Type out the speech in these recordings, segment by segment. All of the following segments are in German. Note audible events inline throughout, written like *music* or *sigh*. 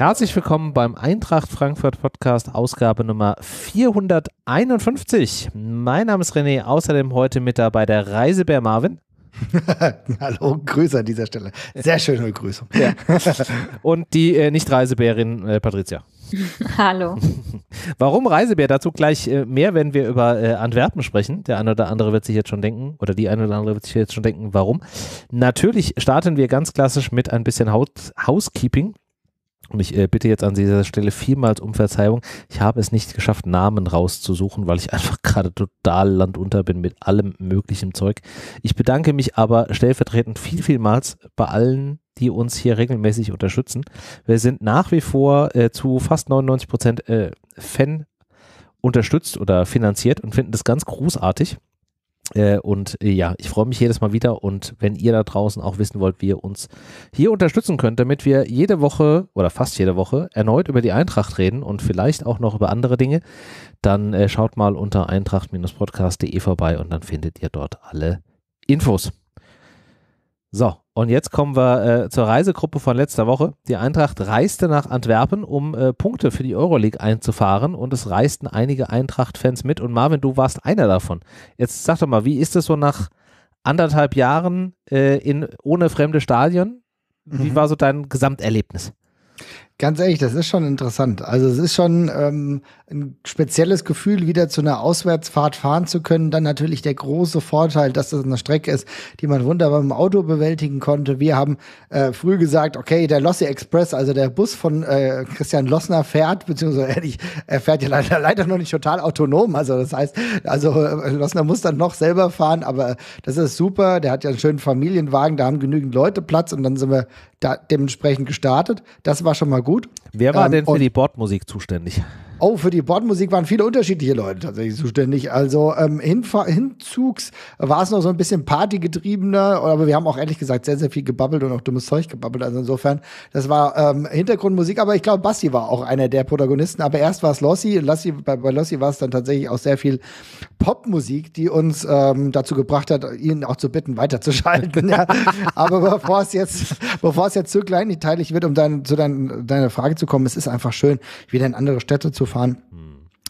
Herzlich willkommen beim Eintracht Frankfurt Podcast, Ausgabe Nummer 451. Mein Name ist René, außerdem heute mit dabei der Reisebär Marvin. *laughs* Hallo, Grüße an dieser Stelle. Sehr schöne Grüße. Ja. *laughs* Und die äh, Nicht-Reisebärin äh, Patricia. *laughs* Hallo. Warum Reisebär? Dazu gleich äh, mehr, wenn wir über äh, Antwerpen sprechen. Der eine oder andere wird sich jetzt schon denken, oder die eine oder andere wird sich jetzt schon denken, warum. Natürlich starten wir ganz klassisch mit ein bisschen Haut Housekeeping. Und ich äh, bitte jetzt an dieser Stelle vielmals um Verzeihung. Ich habe es nicht geschafft, Namen rauszusuchen, weil ich *laughs* einfach gerade total landunter bin mit allem möglichen Zeug. Ich bedanke mich aber stellvertretend viel, vielmals bei allen, die uns hier regelmäßig unterstützen. Wir sind nach wie vor äh, zu fast 99 Prozent äh, Fan unterstützt oder finanziert und finden das ganz großartig. Äh, und äh, ja, ich freue mich jedes Mal wieder und wenn ihr da draußen auch wissen wollt, wie ihr uns hier unterstützen könnt, damit wir jede Woche oder fast jede Woche erneut über die Eintracht reden und vielleicht auch noch über andere Dinge, dann äh, schaut mal unter eintracht-podcast.de vorbei und dann findet ihr dort alle Infos. So, und jetzt kommen wir äh, zur Reisegruppe von letzter Woche. Die Eintracht reiste nach Antwerpen, um äh, Punkte für die Euroleague einzufahren und es reisten einige Eintracht-Fans mit und Marvin, du warst einer davon. Jetzt sag doch mal, wie ist es so nach anderthalb Jahren äh, in, ohne fremde Stadion? Wie mhm. war so dein Gesamterlebnis? Ganz ehrlich, das ist schon interessant. Also es ist schon ähm, ein spezielles Gefühl, wieder zu einer Auswärtsfahrt fahren zu können. Dann natürlich der große Vorteil, dass das eine Strecke ist, die man wunderbar im Auto bewältigen konnte. Wir haben äh, früh gesagt, okay, der Lossi Express, also der Bus von äh, Christian Lossner fährt, beziehungsweise ehrlich, äh, er fährt ja leider, *laughs* leider noch nicht total autonom. Also das heißt, also äh, Lossner muss dann noch selber fahren, aber das ist super. Der hat ja einen schönen Familienwagen, da haben genügend Leute Platz und dann sind wir da dementsprechend gestartet. Das war schon mal gut gut. Wer war ähm, denn für die Bordmusik zuständig? Oh, für die Bordmusik waren viele unterschiedliche Leute tatsächlich zuständig. Also ähm, Hinf- hinzugs war es noch so ein bisschen partygetriebener, aber wir haben auch ehrlich gesagt sehr, sehr viel gebabbelt und auch dummes Zeug gebabbelt. Also insofern, das war ähm, Hintergrundmusik, aber ich glaube, Basti war auch einer der Protagonisten. Aber erst war es Lossi und Lossi, bei, bei Lossi war es dann tatsächlich auch sehr viel Popmusik, die uns ähm, dazu gebracht hat, ihn auch zu bitten, weiterzuschalten. ja. *laughs* aber bevor es jetzt, bevor es jetzt zu kleinteilig wird, um dein, zu dein, deiner Frage zu kommen, es ist einfach schön, wieder in andere Städte zu gefahren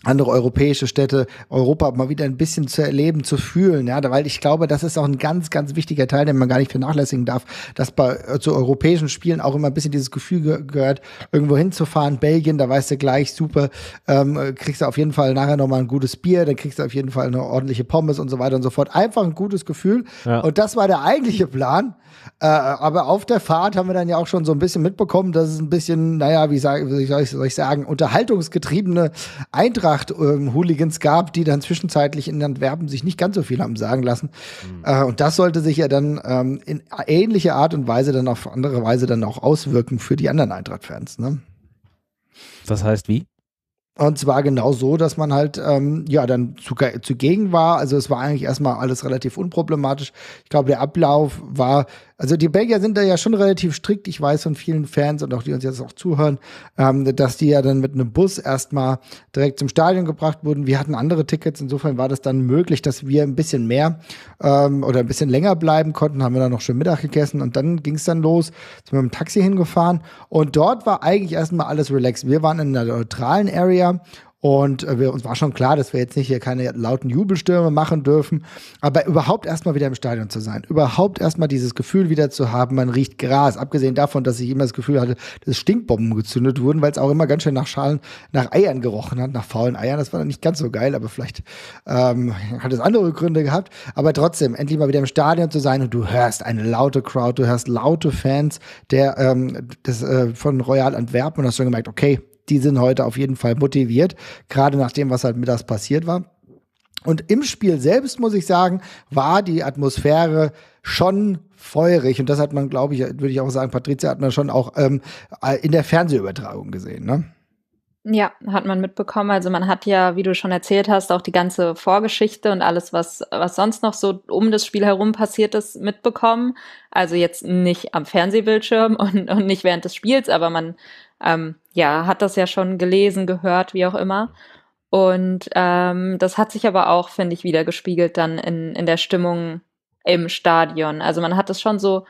andere europäische Städte, Europa mal wieder ein bisschen zu erleben, zu fühlen, ja, weil ich glaube, das ist auch ein ganz, ganz wichtiger Teil, den man gar nicht vernachlässigen darf, dass bei äh, zu europäischen Spielen auch immer ein bisschen dieses Gefühl ge gehört, irgendwo hinzufahren, Belgien, da weißt du gleich, super, ähm, kriegst du auf jeden Fall nachher nochmal ein gutes Bier, dann kriegst du auf jeden Fall eine ordentliche Pommes und so weiter und so fort. Einfach ein gutes Gefühl. Ja. Und das war der eigentliche Plan. Äh, aber auf der Fahrt haben wir dann ja auch schon so ein bisschen mitbekommen, dass es ein bisschen, naja, wie, sag, wie soll ich sagen, unterhaltungsgetriebene Eintracht Eintracht ähm, Hooligans gab, die dann zwischenzeitlich in Antwerpen sich nicht ganz so viel haben sagen lassen. Mhm. Äh, und das sollte sich ja dann ähm, in ähnlicher Art und Weise dann auf andere Weise dann auch auswirken für die anderen Eintracht-Fans. Ne? Das heißt wie? Und zwar genau so, dass man halt ähm, ja dann zu, zugegen war. Also es war eigentlich erstmal alles relativ unproblematisch. Ich glaube, der Ablauf war, also die Belgier sind da ja schon relativ strikt. Ich weiß von vielen Fans und auch die uns jetzt auch zuhören, ähm, dass die ja dann mit einem Bus erstmal direkt zum Stadion gebracht wurden. Wir hatten andere Tickets. Insofern war das dann möglich, dass wir ein bisschen mehr ähm, oder ein bisschen länger bleiben konnten. Haben wir dann noch schön Mittag gegessen und dann ging es dann los. Sind wir mit dem Taxi hingefahren und dort war eigentlich erstmal alles relaxed. Wir waren in einer neutralen Area und äh, wir, uns war schon klar, dass wir jetzt nicht hier keine lauten Jubelstürme machen dürfen, aber überhaupt erstmal wieder im Stadion zu sein, überhaupt erstmal dieses Gefühl wieder zu haben, man riecht Gras, abgesehen davon, dass ich immer das Gefühl hatte, dass Stinkbomben gezündet wurden, weil es auch immer ganz schön nach Schalen, nach Eiern gerochen hat, nach faulen Eiern. Das war dann nicht ganz so geil, aber vielleicht ähm, hat es andere Gründe gehabt. Aber trotzdem, endlich mal wieder im Stadion zu sein und du hörst eine laute Crowd, du hörst laute Fans der, ähm, des, äh, von Royal Antwerpen und hast schon gemerkt, okay, die sind heute auf jeden Fall motiviert, gerade nach dem, was halt mittags passiert war. Und im Spiel selbst, muss ich sagen, war die Atmosphäre schon feurig. Und das hat man, glaube ich, würde ich auch sagen, Patricia hat man schon auch ähm, äh, in der Fernsehübertragung gesehen, ne? Ja, hat man mitbekommen. Also man hat ja, wie du schon erzählt hast, auch die ganze Vorgeschichte und alles, was, was sonst noch so um das Spiel herum passiert ist, mitbekommen. Also jetzt nicht am Fernsehbildschirm *laughs* und, und nicht während des Spiels, aber man ähm, ja, hat das ja schon gelesen, gehört, wie auch immer. Und ähm, das hat sich aber auch, finde ich, wieder gespiegelt dann in, in der Stimmung im Stadion. Also man hat es schon so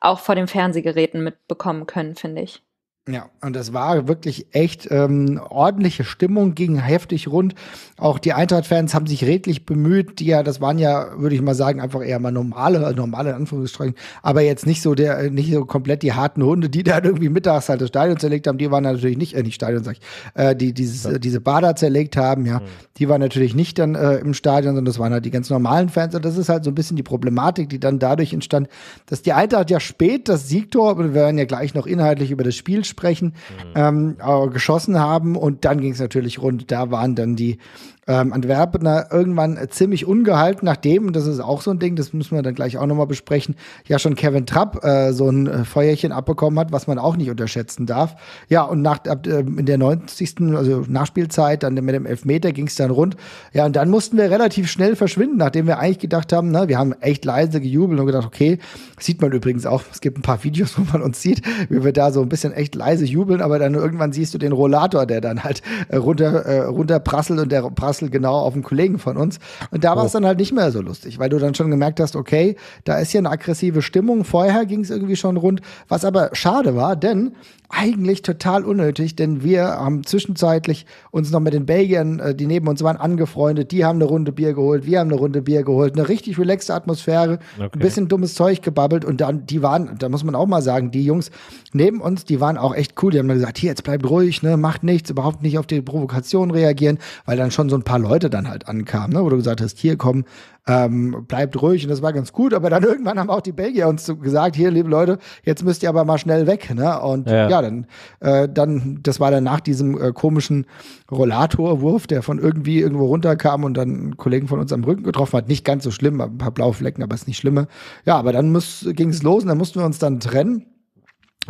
auch vor den Fernsehgeräten mitbekommen können, finde ich. Ja, und das war wirklich echt ähm, ordentliche Stimmung, ging heftig rund. Auch die Eintracht-Fans haben sich redlich bemüht, die ja, das waren ja, würde ich mal sagen, einfach eher mal normale, normale in Anführungsstrichen, aber jetzt nicht so der, nicht so komplett die harten Hunde, die dann irgendwie mittags halt das Stadion zerlegt haben, die waren natürlich nicht, äh, nicht Stadion, sag ich, äh, die dieses, äh, diese Bader zerlegt haben, ja, mhm. die waren natürlich nicht dann äh, im Stadion, sondern das waren halt die ganz normalen Fans und das ist halt so ein bisschen die Problematik, die dann dadurch entstand, dass die Eintracht ja spät das Siegtor, wir werden ja gleich noch inhaltlich über das Spiel sprechen, sprechen, mhm. ähm, äh, geschossen haben. Und dann ging es natürlich rund. Da waren dann die ähm, Antwerpener irgendwann ziemlich ungehalten, nachdem, und das ist auch so ein Ding, das müssen wir dann gleich auch nochmal besprechen, ja schon Kevin Trapp äh, so ein äh, Feuerchen abbekommen hat, was man auch nicht unterschätzen darf. Ja, und nach, ab, äh, in der 90. also Nachspielzeit, dann mit dem Elfmeter ging es dann rund. Ja, und dann mussten wir relativ schnell verschwinden, nachdem wir eigentlich gedacht haben, ne, wir haben echt leise gejubelt und gedacht, okay, sieht man übrigens auch, es gibt ein paar Videos, *laughs* wo man uns sieht, wie wir da so ein bisschen echt leise jubeln, aber dann irgendwann siehst du den Rollator, der dann halt äh, runter, äh, runterprasselt und der prasselt Kassel genau auf einen Kollegen von uns. Und da war es oh. dann halt nicht mehr so lustig, weil du dann schon gemerkt hast, okay, da ist hier eine aggressive Stimmung. Vorher ging es irgendwie schon rund, was aber schade war, denn eigentlich total unnötig, denn wir haben zwischenzeitlich uns noch mit den Belgiern, äh, die neben uns waren, angefreundet. Die haben eine Runde Bier geholt, wir haben eine Runde Bier geholt. Eine richtig relaxte Atmosphäre, okay. ein bisschen dummes Zeug gebabbelt und dann, die waren, da muss man auch mal sagen, die Jungs neben uns, die waren auch echt cool. Die haben dann gesagt, hier, jetzt bleibt ruhig, ne, macht nichts, überhaupt nicht auf die Provokation reagieren, weil dann schon so ein paar Leute dann halt ankamen, ne, wo du gesagt hast, hier kommen, ähm, bleibt ruhig und das war ganz gut. Aber dann *laughs* irgendwann haben auch die Belgier uns gesagt, hier, liebe Leute, jetzt müsst ihr aber mal schnell weg. Ne? Und ja, ja dann, äh, dann, das war dann nach diesem äh, komischen Rollatorwurf, der von irgendwie irgendwo runterkam und dann einen Kollegen von uns am Rücken getroffen hat. Nicht ganz so schlimm, ein paar Blauflecken, aber ist nicht schlimmer. Ja, aber dann ging es los und dann mussten wir uns dann trennen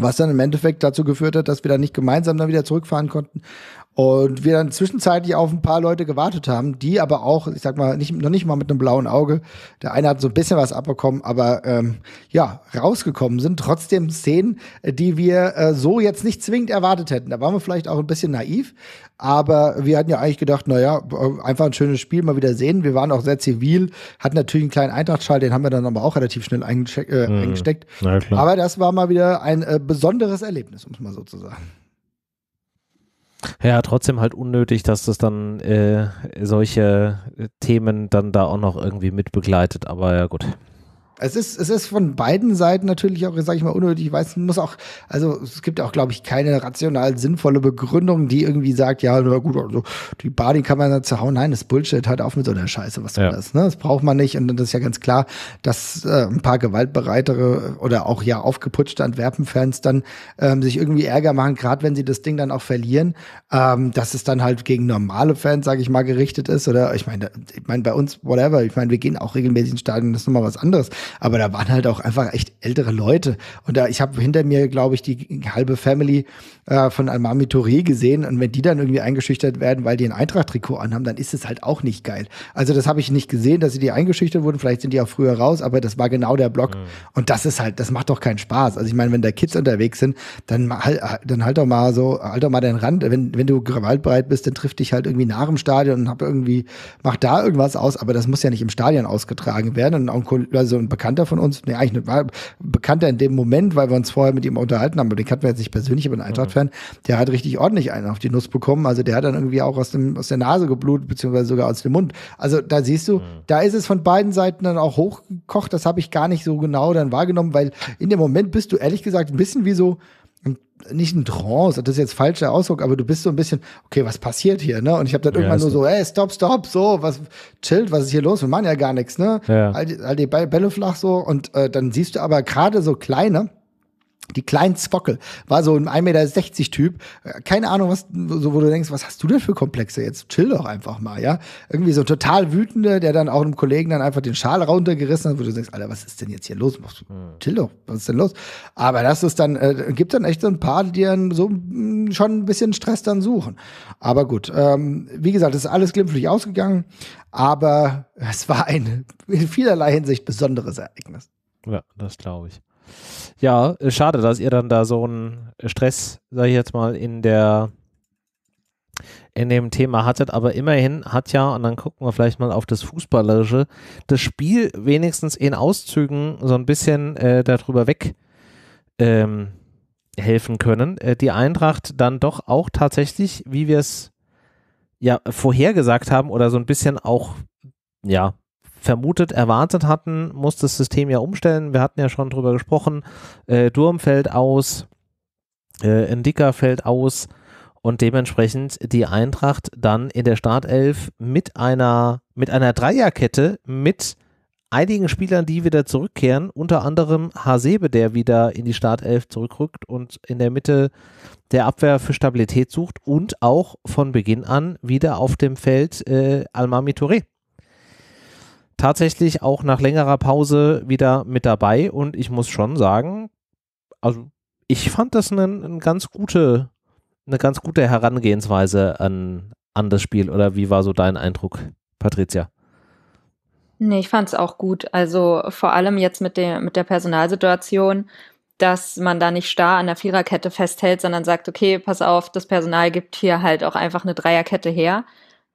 was dann im Endeffekt dazu geführt hat, dass wir dann nicht gemeinsam dann wieder zurückfahren konnten, und wir dann zwischenzeitlich auf ein paar Leute gewartet haben, die aber auch, ich sag mal, nicht, noch nicht mal mit einem blauen Auge. Der eine hat so ein bisschen was abbekommen, aber ähm, ja, rausgekommen sind. Trotzdem Szenen, die wir äh, so jetzt nicht zwingend erwartet hätten. Da waren wir vielleicht auch ein bisschen naiv, aber wir hatten ja eigentlich gedacht, naja, einfach ein schönes Spiel mal wieder sehen. Wir waren auch sehr zivil, hatten natürlich einen kleinen Eintrachtschall, den haben wir dann aber auch relativ schnell äh, hm. eingesteckt. Äh, mhm. eingesteckt. Aber das war mal wieder ein äh, besonderes Erlebnis, um es mal so zu sagen. Ja, trotzdem halt unnötig, dass das dann äh, solche Themen dann da auch noch irgendwie mit begleitet, aber ja gut. Es ist, es ist von beiden Seiten natürlich auch, sage ich mal, unnötig. Ich weiß, muss auch, also es gibt auch, glaube ich, keine rational sinnvolle Begründung, die irgendwie sagt, ja, na gut, also die Body kann man zerhauen. Nein, das Bullshit, halt auf mit so einer Scheiße, was soll ja. das? Ne? Das braucht man nicht. Und dann ist ja ganz klar, dass äh, ein paar gewaltbereitere oder auch ja aufgeputschte Antwerpen-Fans dann ähm, sich irgendwie Ärger machen, gerade wenn sie das Ding dann auch verlieren, ähm, dass es dann halt gegen normale Fans, sage ich mal, gerichtet ist. Oder ich meine, ich meine, bei uns, whatever, ich meine, wir gehen auch regelmäßig ins Stadion, das ist nochmal was anderes. Aber da waren halt auch einfach echt ältere Leute. Und da, ich habe hinter mir, glaube ich, die halbe Family äh, von Almami Touré gesehen. Und wenn die dann irgendwie eingeschüchtert werden, weil die ein Eintracht-Trikot anhaben, dann ist es halt auch nicht geil. Also das habe ich nicht gesehen, dass sie die eingeschüchtert wurden. Vielleicht sind die auch früher raus, aber das war genau der Block. Mhm. Und das ist halt, das macht doch keinen Spaß. Also ich meine, wenn da Kids unterwegs sind, dann, halt, dann halt doch mal so, halt doch mal den Rand. Wenn, wenn du gewaltbereit bist, dann trifft dich halt irgendwie nach dem Stadion und hab irgendwie, mach da irgendwas aus. Aber das muss ja nicht im Stadion ausgetragen werden. Und auch ein, also ein Bekannter von uns, nee, eigentlich war Bekannter in dem Moment, weil wir uns vorher mit ihm unterhalten haben, aber den kannten wir jetzt nicht persönlich, aber ein Eintracht-Fan, der hat richtig ordentlich einen auf die Nuss bekommen. Also der hat dann irgendwie auch aus, dem, aus der Nase geblutet, beziehungsweise sogar aus dem Mund. Also da siehst du, da ist es von beiden Seiten dann auch hochgekocht. Das habe ich gar nicht so genau dann wahrgenommen, weil in dem Moment bist du ehrlich gesagt ein bisschen wie so, nicht ein Trance, das ist jetzt falscher Ausdruck, aber du bist so ein bisschen, okay, was passiert hier, ne? Und ich habe dann irgendwann nur so, ey, stopp, stopp, so, was, chillt, was ist hier los? Wir machen ja gar nichts, ne? Ja. All, die, all die Bälle flach so und äh, dann siehst du aber gerade so kleine, die kleinen Zwockel. War so ein 1,60 Meter Typ. Äh, keine Ahnung, was, so, wo du denkst, was hast du denn für Komplexe? Jetzt chill doch einfach mal, ja. Irgendwie so total wütende, der dann auch einem Kollegen dann einfach den Schal runtergerissen hat, wo du denkst, Alter, was ist denn jetzt hier los? Hm. Chill doch, was ist denn los? Aber das ist dann, äh, gibt dann echt so ein paar, die dann so mh, hm, schon ein bisschen Stress dann suchen. Aber gut, ähm, wie gesagt, es ist alles glimpflich ausgegangen, aber es war ein in vielerlei Hinsicht besonderes Ereignis. Ja, das glaube ich. Ja, äh, schade, dass ihr dann da so einen Stress, sag ich jetzt mal, in der in dem Thema hattet, aber immerhin hat ja, und dann gucken wir vielleicht mal auf das Fußballerische, das Spiel wenigstens in Auszügen so ein bisschen äh, darüber weg ähm, helfen können. Äh, die Eintracht dann doch auch tatsächlich, wie wir es ja vorhergesagt haben oder so ein bisschen auch ja vermutet, erwartet hatten, muss das System ja umstellen. Wir hatten ja schon drüber gesprochen. Äh, Durm fällt aus, äh, Indica fällt aus und dementsprechend die Eintracht dann in der Startelf mit einer, mit einer Dreierkette mit einigen Spielern, die wieder zurückkehren, unter anderem Hasebe, der wieder in die Startelf zurückrückt und in der Mitte der Abwehr für Stabilität sucht und auch von Beginn an wieder auf dem Feld äh, Almami Touré tatsächlich auch nach längerer Pause wieder mit dabei und ich muss schon sagen, also ich fand das eine, eine ganz gute, eine ganz gute Herangehensweise an, an das Spiel. Oder wie war so dein Eindruck, Patricia? Nee, ich fand es auch gut. Also vor allem jetzt mit der, mit der Personalsituation, dass man da nicht starr an der Viererkette festhält, sondern sagt, okay, pass auf, das Personal gibt hier halt auch einfach eine Dreierkette her.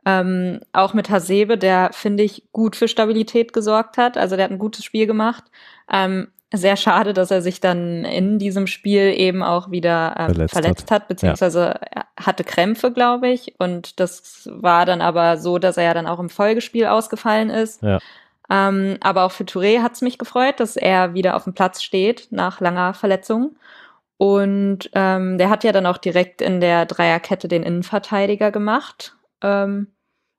Ähm, auch mit Hasebe, der, finde ich, gut für Stabilität gesorgt hat. Also der hat ein gutes Spiel gemacht. Ähm, sehr schade, dass er sich dann in diesem Spiel eben auch wieder ähm, verletzt, verletzt, hat, hat beziehungsweise ja. Äh, hatte Krämpfe, glaube ich. Und das war dann aber so, dass er ja dann auch im Folgespiel ausgefallen ist. Ja. Ähm, aber auch für Touré hat es mich gefreut, dass er wieder auf dem Platz steht nach langer Verletzung. Und ähm, der hat ja dann auch direkt in der Dreierkette den Innenverteidiger gemacht. Ähm,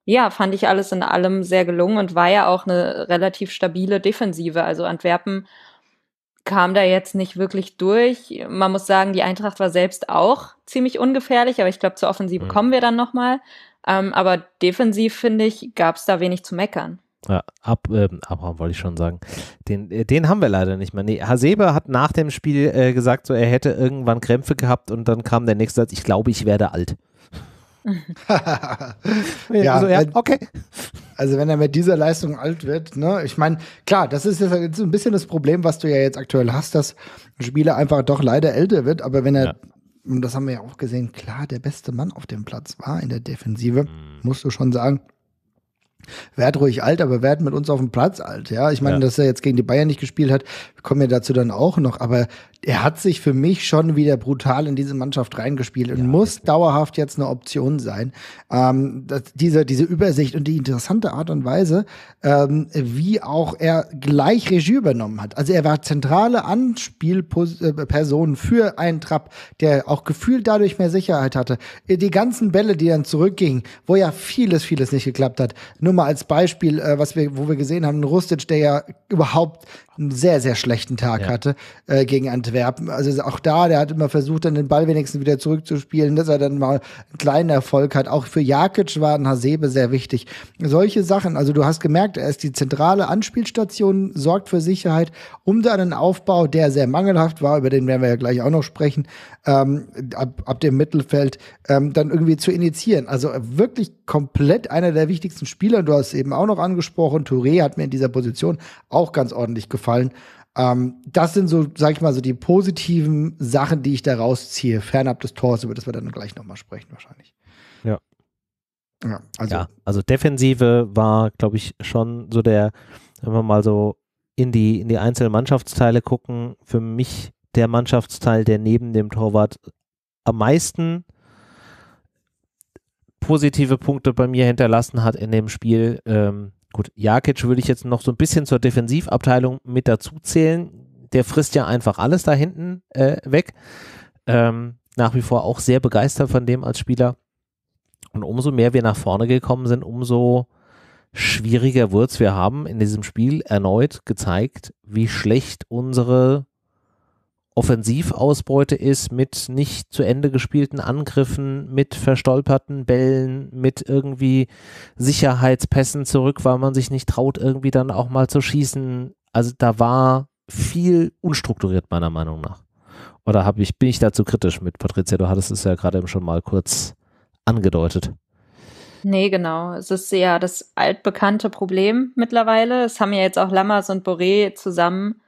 ja, fand ich alles in allem sehr gelungen und war ja auch eine relativ stabile Defensive. Also Antwerpen kam da jetzt nicht wirklich durch. Man muss sagen, die Eintracht war selbst auch ziemlich ungefährlich, aber ich glaube, zur Offensive mhm. kommen wir dann nochmal. Ähm, aber defensiv, finde ich, gab es da wenig zu meckern. Ja, ab, äh, Abraham wollte ich schon sagen. Den, äh, den haben wir leider nicht mehr. Nee, Hasebe hat nach dem Spiel äh, gesagt, so er hätte irgendwann Krämpfe gehabt und dann kam der nächste Satz, ich glaube, ich werde alt. *laughs* ja, also, ja, okay. Also wenn er mit dieser Leistung alt wird, ne, ich meine, klar, das ist jetzt ein bisschen das Problem, was du ja jetzt aktuell hast, dass ein Spieler einfach doch leider älter wird, aber wenn er, ja. und das haben wir ja auch gesehen, klar, der beste Mann auf dem Platz war in der Defensive, mhm. musst du schon sagen, Werd ruhig alt, aber werd mit uns auf dem Platz alt. Ja, ich meine, ja. dass er jetzt gegen die Bayern nicht gespielt hat, kommen wir dazu dann auch noch. Aber er hat sich für mich schon wieder brutal in diese Mannschaft reingespielt und ja, muss richtig. dauerhaft jetzt eine Option sein. Ähm, diese, diese Übersicht und die interessante Art und Weise, ähm, wie auch er gleich Regie übernommen hat. Also er war zentrale Anspielperson für einen Trapp, der auch gefühlt dadurch mehr Sicherheit hatte. Die ganzen Bälle, die dann zurückgingen, wo ja vieles, vieles nicht geklappt hat. Nur nur mal als Beispiel, äh, was wir, wo wir gesehen haben, Rustic, der ja überhaupt einen sehr, sehr schlechten Tag ja. hatte äh, gegen Antwerpen. Also auch da, der hat immer versucht, dann den Ball wenigstens wieder zurückzuspielen, dass er dann mal einen kleinen Erfolg hat. Auch für Jakic war ein Hasebe sehr wichtig. Solche Sachen, also du hast gemerkt, er ist die zentrale Anspielstation, sorgt für Sicherheit, um da einen Aufbau, der sehr mangelhaft war, über den werden wir ja gleich auch noch sprechen, ähm, ab, ab dem Mittelfeld, ähm, dann irgendwie zu initiieren. Also wirklich komplett einer der wichtigsten Spieler. Du hast eben auch noch angesprochen, Touré hat mir in dieser Position auch ganz ordentlich gefallen gefallen. Ähm, das sind so, sag ich mal, so die positiven Sachen, die ich da rausziehe, fernab des Tors, über das wir dann gleich nochmal sprechen, wahrscheinlich. Ja. Ja, also, ja, also Defensive war, glaube ich, schon so der, wenn wir mal so in die, in die einzelnen Mannschaftsteile gucken, für mich der Mannschaftsteil, der neben dem Torwart am meisten positive Punkte bei mir hinterlassen hat in dem Spiel. Ähm, Gut, Jakic würde ich jetzt noch so ein bisschen zur Defensivabteilung mit dazu zählen. Der frisst ja einfach alles da hinten äh, weg. Ähm, nach wie vor auch sehr begeistert von dem als Spieler. Und umso mehr wir nach vorne gekommen sind, umso schwieriger wird's. Wir haben in diesem Spiel erneut gezeigt, wie schlecht unsere Offensivausbeute ist mit nicht zu Ende gespielten Angriffen, mit verstolperten Bällen, mit irgendwie Sicherheitspässen zurück, weil man sich nicht traut, irgendwie dann auch mal zu schießen. Also da war viel unstrukturiert meiner Meinung nach. Oder hab ich, bin ich dazu kritisch mit Patricia? Du hattest es ja gerade eben schon mal kurz angedeutet. Nee, genau. Es ist ja das altbekannte Problem mittlerweile. Es haben ja jetzt auch Lammers und Boré zusammen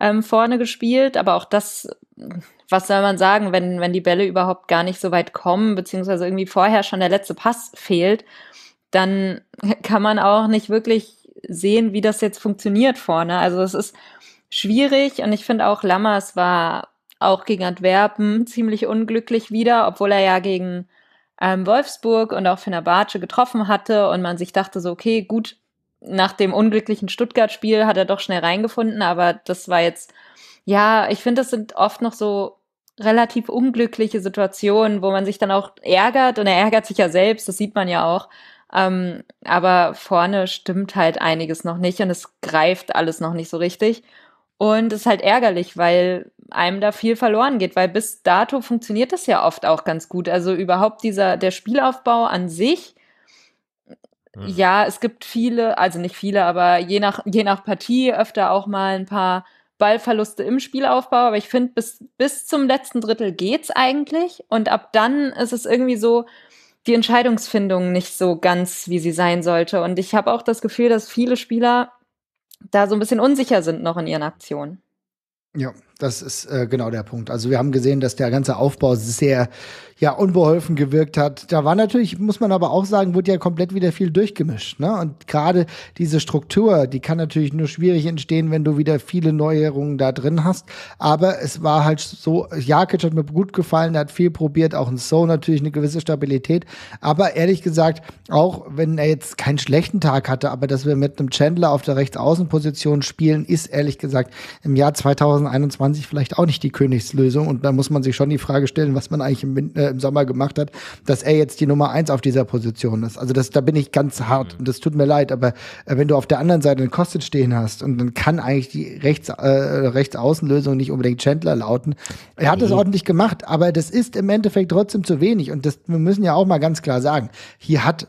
ähm, vorne gespielt, aber auch das, was soll man sagen, wenn, wenn die Bälle überhaupt gar nicht so weit kommen, beziehungsweise irgendwie vorher schon der letzte Pass fehlt, dann *laughs* kann man auch nicht wirklich sehen, wie das jetzt funktioniert vorne. Also es ist schwierig und ich finde auch Lammers war auch gegen Antwerpen ziemlich unglücklich wieder, obwohl er ja gegen ähm, Wolfsburg und auch Fenerbahce getroffen hatte und man sich dachte so, okay, gut, nach dem unglücklichen Stuttgart-Spiel hat er doch schnell reingefunden, aber das war jetzt, ja, ich finde, das sind oft noch so relativ unglückliche Situationen, wo man sich dann auch ärgert und er ärgert sich ja selbst, das sieht man ja auch. Ähm, aber vorne stimmt halt einiges noch nicht und es greift alles noch nicht so richtig. Und es ist halt ärgerlich, weil einem da viel verloren geht, weil bis dato funktioniert das ja oft auch ganz gut. Also überhaupt dieser, der Spielaufbau an sich hm. Ja, es gibt viele, also nicht viele, aber je nach, je nach Partie öfter auch mal ein paar Ballverluste im Spielaufbau. Aber ich finde, bis, bis zum letzten Drittel geht's eigentlich. Und ab dann ist es irgendwie so, die Entscheidungsfindung nicht so ganz, wie sie sein sollte. Und ich habe auch das Gefühl, dass viele Spieler da so ein bisschen unsicher sind noch in ihren Aktionen. Ja, das ist äh, genau der Punkt. Also wir haben gesehen, dass der ganze Aufbau sehr ja unbeholfen gewirkt hat. Da war natürlich, muss man aber auch sagen, wurde ja komplett wieder viel durchgemischt. Ne? Und gerade diese Struktur, die kann natürlich nur schwierig entstehen, wenn du wieder viele Neuerungen da drin hast. Aber es war halt so, Jakic hat mir gut gefallen, er hat viel probiert, auch ein So natürlich eine gewisse Stabilität. Aber ehrlich gesagt, auch wenn er jetzt keinen schlechten Tag hatte, aber dass wir mit einem Chandler auf der Rechtsaußenposition spielen, ist ehrlich gesagt im Jahr 2021 2020 vielleicht auch nicht die Königslösung. Und da muss man sich schon die Frage stellen, was man eigentlich im, äh, im Sommer gemacht hat, dass er jetzt die Nummer eins auf dieser Position ist. Also das, da bin ich ganz hart mhm. und das tut mir leid. Aber äh, wenn du auf der anderen Seite einen Kostet stehen hast und dann kann eigentlich die Rechts, äh, Rechtsaußenlösung nicht unbedingt Chandler lauten. Er hat es mhm. ordentlich gemacht, aber das ist im Endeffekt trotzdem zu wenig. Und das, wir müssen ja auch mal ganz klar sagen, hier hat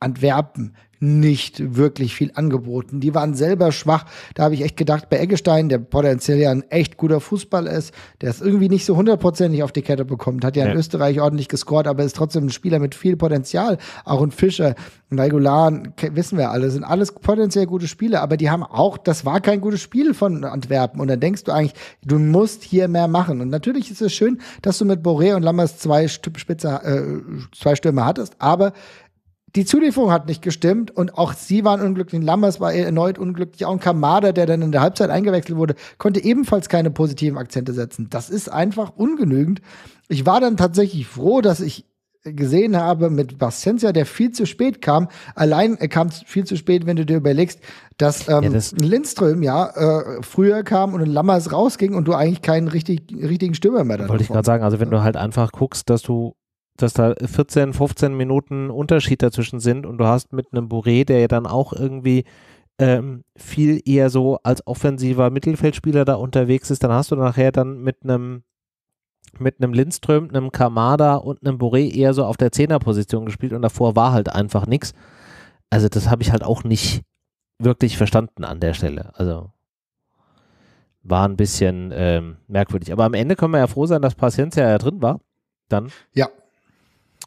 Antwerpen nicht wirklich viel angeboten. Die waren selber schwach. Da habe ich echt gedacht, bei Eggestein, der potenziell ja ein echt guter Fußball ist, der es irgendwie nicht so hundertprozentig auf die Kette bekommt, hat ja, ja in Österreich ordentlich gescored, aber ist trotzdem ein Spieler mit viel Potenzial. Auch ein Fischer, ein Regulan, wissen wir alle, sind alles potenziell gute Spiele, aber die haben auch, das war kein gutes Spiel von Antwerpen. Und dann denkst du eigentlich, du musst hier mehr machen. Und natürlich ist es schön, dass du mit Boré und Lammers zwei, Stück Spitze, äh, zwei Stürme hattest, aber die Zulieferung hat nicht gestimmt und auch sie waren unglücklich. Lammers war erneut unglücklich. Auch ein Kamada, der dann in der Halbzeit eingewechselt wurde, konnte ebenfalls keine positiven Akzente setzen. Das ist einfach ungenügend. Ich war dann tatsächlich froh, dass ich gesehen habe mit Bastencia, der viel zu spät kam. Allein er kam viel zu spät, wenn du dir überlegst, dass ähm, ja, das Lindström ja äh, früher kam und Lammers rausging und du eigentlich keinen richtig, richtigen Stürmer mehr da Wollte ich gerade sagen, also wenn du halt einfach guckst, dass du dass da 14, 15 Minuten Unterschied dazwischen sind und du hast mit einem Bourré, der ja dann auch irgendwie ähm, viel eher so als offensiver Mittelfeldspieler da unterwegs ist, dann hast du nachher dann mit einem mit einem Lindström, einem Kamada und einem Boré eher so auf der Zehnerposition gespielt und davor war halt einfach nichts. Also das habe ich halt auch nicht wirklich verstanden an der Stelle. Also war ein bisschen ähm, merkwürdig. Aber am Ende können wir ja froh sein, dass Paciencia ja drin war. Dann. Ja,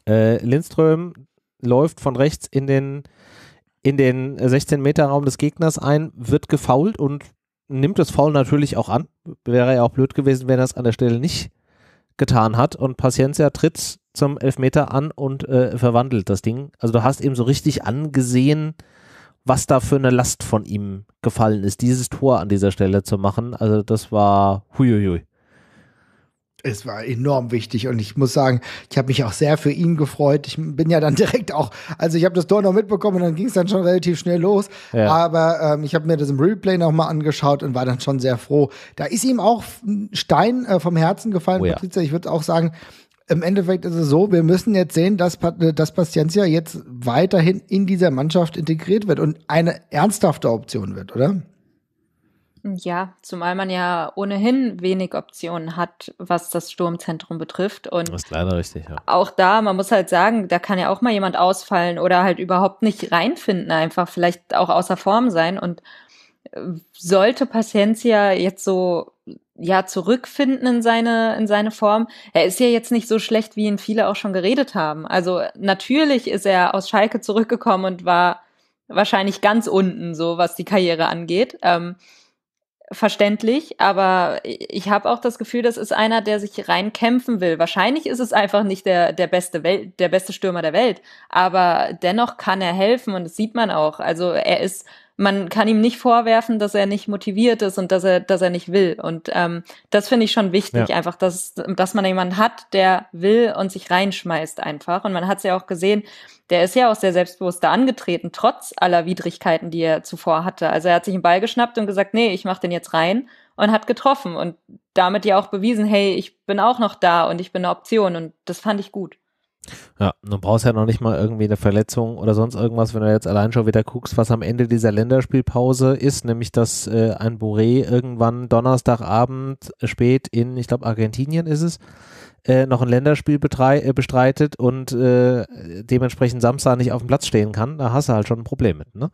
äh, Lindström läuft von rechts in den, in den 16-Meter-Raum des Gegners ein, wird gefault und nimmt das Foul natürlich auch an. Wäre ja auch blöd gewesen, wenn er es an der Stelle nicht getan hat. Und Paciencia tritt zum Elfmeter an und äh, verwandelt das Ding. Also du hast eben so richtig angesehen, was da für eine Last von ihm gefallen ist, dieses Tor an dieser Stelle zu machen. Also das war huiuiui es war enorm wichtig und ich muss sagen, ich habe mich auch sehr für ihn gefreut. Ich bin ja dann *laughs* direkt auch, also ich habe das Tor noch mitbekommen und dann ging es dann schon relativ schnell los. Ja. Aber ähm, ich habe mir das im Replay nochmal angeschaut und war dann schon sehr froh. Da ist ihm auch ein Stein äh, vom Herzen gefallen, oh ja. Ich würde auch sagen, im Endeffekt ist es so, wir müssen jetzt sehen, dass, äh, dass Paciencia jetzt weiterhin in dieser Mannschaft integriert wird und eine ernsthafte Option wird, oder? Ja, zumal man ja ohnehin wenig Optionen hat, was das Sturmzentrum betrifft. Und das ist leider richtig, ja. Auch da, man muss halt sagen, da kann ja auch mal jemand ausfallen oder halt überhaupt nicht reinfinden, einfach vielleicht auch außer Form sein. Und äh, sollte Paciencia jetzt so ja zurückfinden in seine in seine Form. Er ist ja jetzt nicht so schlecht, wie ihn viele auch schon geredet haben. Also natürlich ist er aus Schalke zurückgekommen und war wahrscheinlich ganz unten so, was die Karriere angeht. Ähm, verständlich, aber ich habe auch das Gefühl, das ist einer, der sich reinkämpfen will. Wahrscheinlich ist es einfach nicht der, der, beste Welt, der beste Stürmer der Welt, aber dennoch kann er helfen und das sieht man auch. Also er ist man kann ihm nicht vorwerfen, dass er nicht motiviert ist und dass er, dass er nicht will. Und ähm, das finde ich schon wichtig, ja. einfach, dass, dass man jemanden hat, der will und sich reinschmeißt einfach. Und man hat es ja auch gesehen, der ist ja auch sehr selbstbewusst da angetreten, trotz aller Widrigkeiten, die er zuvor hatte. Also er hat sich einen Ball geschnappt und gesagt, nee, ich mach den jetzt rein und hat getroffen und damit ja auch bewiesen, hey, ich bin auch noch da und ich bin eine Option. Und das fand ich gut. Ja, du brauchst ja noch nicht mal irgendwie eine Verletzung oder sonst irgendwas, wenn du jetzt allein schon wieder guckst, was am Ende dieser Länderspielpause ist, nämlich dass äh, ein Boré irgendwann Donnerstagabend spät in, ich glaube, Argentinien ist es, äh, noch ein Länderspiel äh, bestreitet und äh, dementsprechend Samstag nicht auf dem Platz stehen kann, da hast du halt schon ein Problem mit, ne?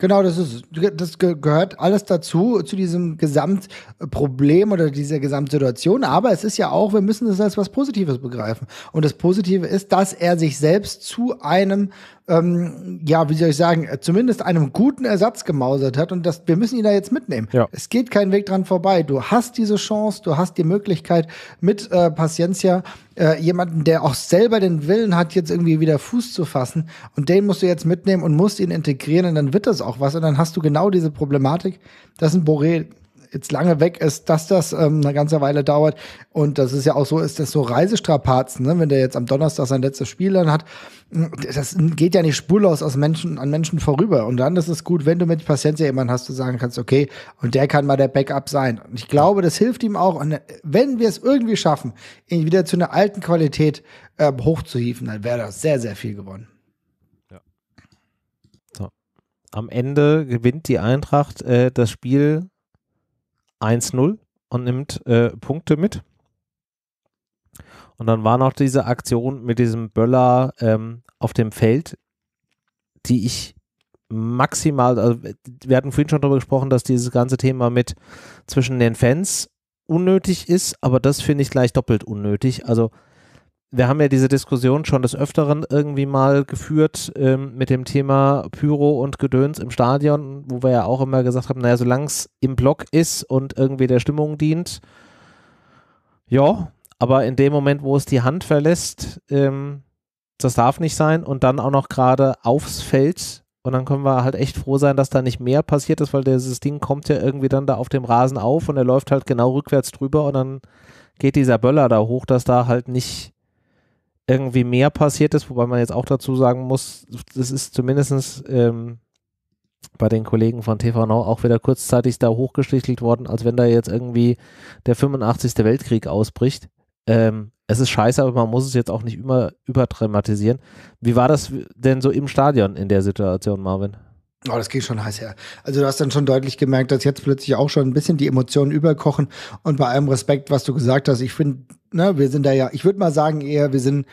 Genau, das ist, das gehört alles dazu, zu diesem Gesamtproblem oder dieser Gesamtsituation. Aber es ist ja auch, wir müssen das als was Positives begreifen. Und das Positive ist, dass er sich selbst zu einem ähm, ja, wie soll ich sagen, äh, zumindest einem guten Ersatz gemausert hat und das, wir müssen ihn da jetzt mitnehmen. Ja. Es geht kein Weg dran vorbei. Du hast diese Chance, du hast die Möglichkeit mit äh, Paciencia äh, jemanden, der auch selber den Willen hat, jetzt irgendwie wieder Fuß zu fassen und den musst du jetzt mitnehmen und musst ihn integrieren und dann wird das auch was und dann hast du genau diese Problematik, dass ein Borel jetzt lange weg ist, dass das ähm, eine ganze Weile dauert. Und das ist ja auch so, ist das so Reisestrapazen, ne? wenn der jetzt am Donnerstag sein letztes Spiel dann hat. Hm, das geht ja nicht spurlos aus Menschen, an Menschen vorüber. Und dann ist es gut, wenn du mit Paciencia jemanden hast, du sagen kannst, okay, und der kann mal der Backup sein. Und ich glaube, das hilft ihm auch. Und wenn wir es irgendwie schaffen, ihn wieder zu einer alten Qualität äh, hochzuhieven, dann wäre das sehr, sehr viel gewonnen. Am Ende gewinnt die Eintracht äh, das Spiel 1-0 und nimmt äh, Punkte mit. Und dann war noch diese Aktion mit diesem Böller ähm, auf dem Feld, die ich maximal, also wir hatten vorhin schon darüber gesprochen, dass dieses ganze Thema mit zwischen den Fans unnötig ist, aber das finde ich gleich doppelt unnötig. Also wir haben ja diese Diskussion schon des Öfteren irgendwie mal geführt ähm, mit dem Thema Pyro und Gedöns im Stadion, wo wir ja auch immer gesagt haben, naja, solange es im Block ist und irgendwie der Stimmung dient, ja, aber in dem Moment, wo es die Hand verlässt, ähm, das darf nicht sein und dann auch noch gerade aufs Feld und dann können wir halt echt froh sein, dass da nicht mehr passiert ist, weil dieses Ding kommt ja irgendwie dann da auf dem Rasen auf und er läuft halt genau rückwärts drüber und dann geht dieser Böller da hoch, dass da halt nicht irgendwie mehr passiert ist, wobei man jetzt auch dazu sagen muss, das ist zumindest ähm, bei den Kollegen von TV Now auch wieder kurzzeitig da hochgeschlichtelt worden, als wenn da jetzt irgendwie der 85. Weltkrieg ausbricht. Ähm, es ist scheiße, aber man muss es jetzt auch nicht immer überdramatisieren. Wie war das denn so im Stadion in der Situation, Marvin? Oh, das geht schon heiß her. Also du hast dann schon deutlich gemerkt, dass jetzt plötzlich auch schon ein bisschen die Emotionen überkochen. Und bei allem Respekt, was du gesagt hast, ich finde, ne, wir sind da ja, ich würde mal sagen eher, wir sind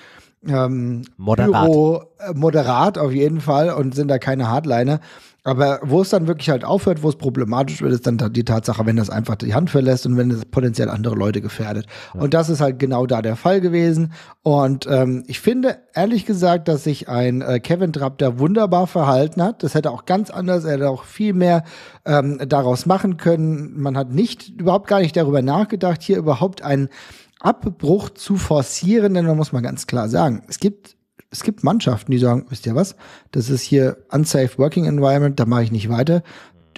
ähm, moderat. Büro, äh, moderat auf jeden Fall und sind da keine Hardliner. Aber wo es dann wirklich halt aufhört, wo es problematisch wird, ist dann die Tatsache, wenn das einfach die Hand verlässt und wenn es potenziell andere Leute gefährdet. Ja. Und das ist halt genau da der Fall gewesen. Und ähm, ich finde ehrlich gesagt, dass sich ein äh, Kevin Trapp da wunderbar verhalten hat. Das hätte auch ganz anders, er hätte auch viel mehr ähm, daraus machen können. Man hat nicht überhaupt gar nicht darüber nachgedacht, hier überhaupt einen Abbruch zu forcieren, denn man muss mal ganz klar sagen, es gibt, es gibt Mannschaften, die sagen, wisst ihr was, das ist hier unsafe working environment, da mache ich nicht weiter.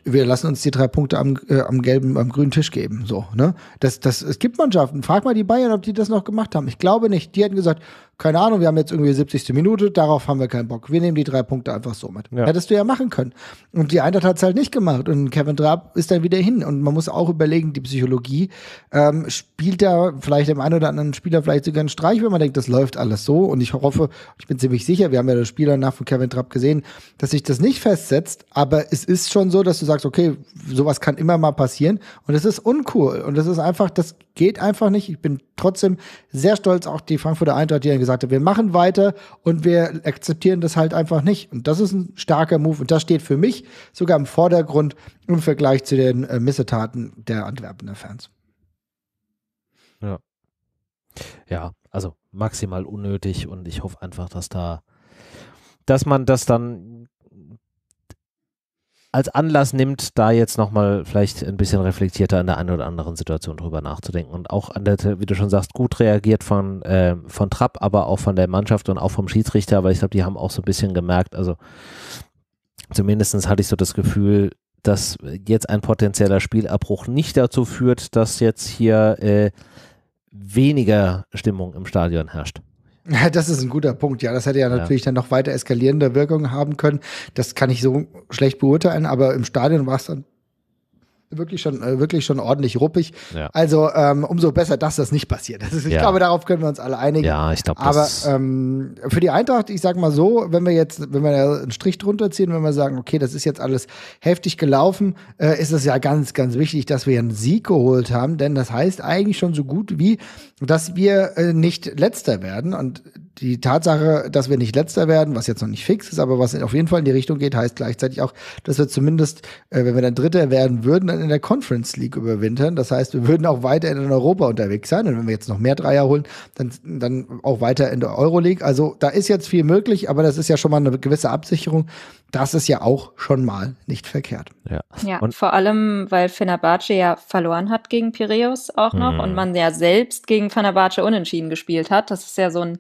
Wir lassen uns die drei Punkte am, äh, am gelben, am grünen Tisch geben. So, ne? Das, das, es gibt Mannschaften. Frag mal die Bayern, ob die das noch gemacht haben. Ich glaube nicht. Die hätten gesagt, keine Ahnung, wir haben jetzt irgendwie 70. Minute, darauf haben wir keinen Bock. Wir nehmen die drei Punkte einfach so mit. Ja. Hättest du ja machen können. Und die Eintracht hat es halt nicht gemacht. Und Kevin Trapp ist dann wieder hin. Und man muss auch überlegen, die Psychologie ähm, spielt da vielleicht dem einen oder anderen Spieler vielleicht sogar einen Streich, wenn man denkt, das läuft alles so. Und ich hoffe, ich bin ziemlich sicher, wir haben ja das Spiel danach von Kevin Trapp gesehen, dass sich das nicht festsetzt. Aber es ist schon so, dass du sagst, okay, sowas kann immer mal passieren. Und es ist uncool. Und das ist einfach, das geht einfach nicht. Ich bin trotzdem sehr stolz, auch die Frankfurter Eintracht, die dann gesagt hat, wir machen weiter und wir akzeptieren das halt einfach nicht. Und das ist ein starker Move und das steht für mich sogar im Vordergrund im Vergleich zu den äh, Missetaten der Antwerpener Fans. Ja. Ja, also maximal unnötig und ich hoffe einfach, dass da, dass man das dann als Anlass nimmt, da jetzt nochmal vielleicht ein bisschen reflektierter an der einen oder anderen Situation drüber nachzudenken. Und auch an der, wie du schon sagst, gut reagiert von, äh, von Trapp, aber auch von der Mannschaft und auch vom Schiedsrichter, weil ich glaube, die haben auch so ein bisschen gemerkt, also zumindest hatte ich so das Gefühl, dass jetzt ein potenzieller Spielabbruch nicht dazu führt, dass jetzt hier äh, weniger Stimmung im Stadion herrscht. *laughs* Das ist ein guter Punkt, ja. Das hätte ja natürlich ja. dann noch weiter eskalierende Wirkungen haben können. Das kann ich so schlecht beurteilen, aber im Stadion war es dann wirklich schon, äh, wirklich schon ordentlich ruppig. Ja. Also ähm, umso besser, dass das nicht passiert. Das ist, ich ja. glaube, darauf können wir uns alle einigen. Ja, ich glaube, Aber ähm, für die Eintracht, ich sag mal so, wenn wir jetzt, wenn wir einen Strich drunter ziehen, wenn wir sagen, okay, das ist jetzt alles heftig gelaufen, äh, ist es ja ganz, ganz wichtig, dass wir einen Sieg geholt haben, denn das heißt eigentlich schon so gut wie, dass wir äh, nicht letzter werden. Und die Tatsache, dass wir nicht letzter werden, was jetzt noch nicht fix ist, aber was auf jeden Fall in die Richtung geht, heißt gleichzeitig auch, dass wir zumindest, äh, wenn wir dann Dritter werden würden, dann in der Conference League überwintern. Das heißt, wir würden auch weiter in Europa unterwegs sein. Und wenn wir jetzt noch mehr Dreier holen, dann, dann auch weiter in der Euroleague. Also da ist jetzt viel möglich, aber das ist ja schon mal eine gewisse Absicherung. Das ist ja auch schon mal nicht verkehrt. Ja, ja und vor allem, weil Fenerbahce ja verloren hat gegen Piraeus auch noch mhm. und man ja selbst gegen Fenerbahce unentschieden gespielt hat. Das ist ja so ein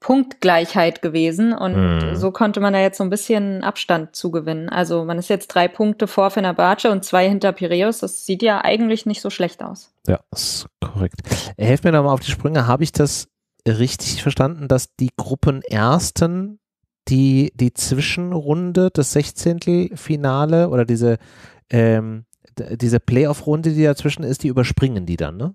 Punktgleichheit gewesen und hm. so konnte man da jetzt so ein bisschen Abstand zugewinnen. Also man ist jetzt drei Punkte vor Fenerbahce und zwei hinter Piräus. Das sieht ja eigentlich nicht so schlecht aus. Ja, ist korrekt. Helf mir mal auf die Sprünge. Habe ich das richtig verstanden, dass die Gruppenersten die, die Zwischenrunde, das 16. Finale oder diese, ähm, diese Playoff-Runde, die dazwischen ist, die überspringen die dann, ne?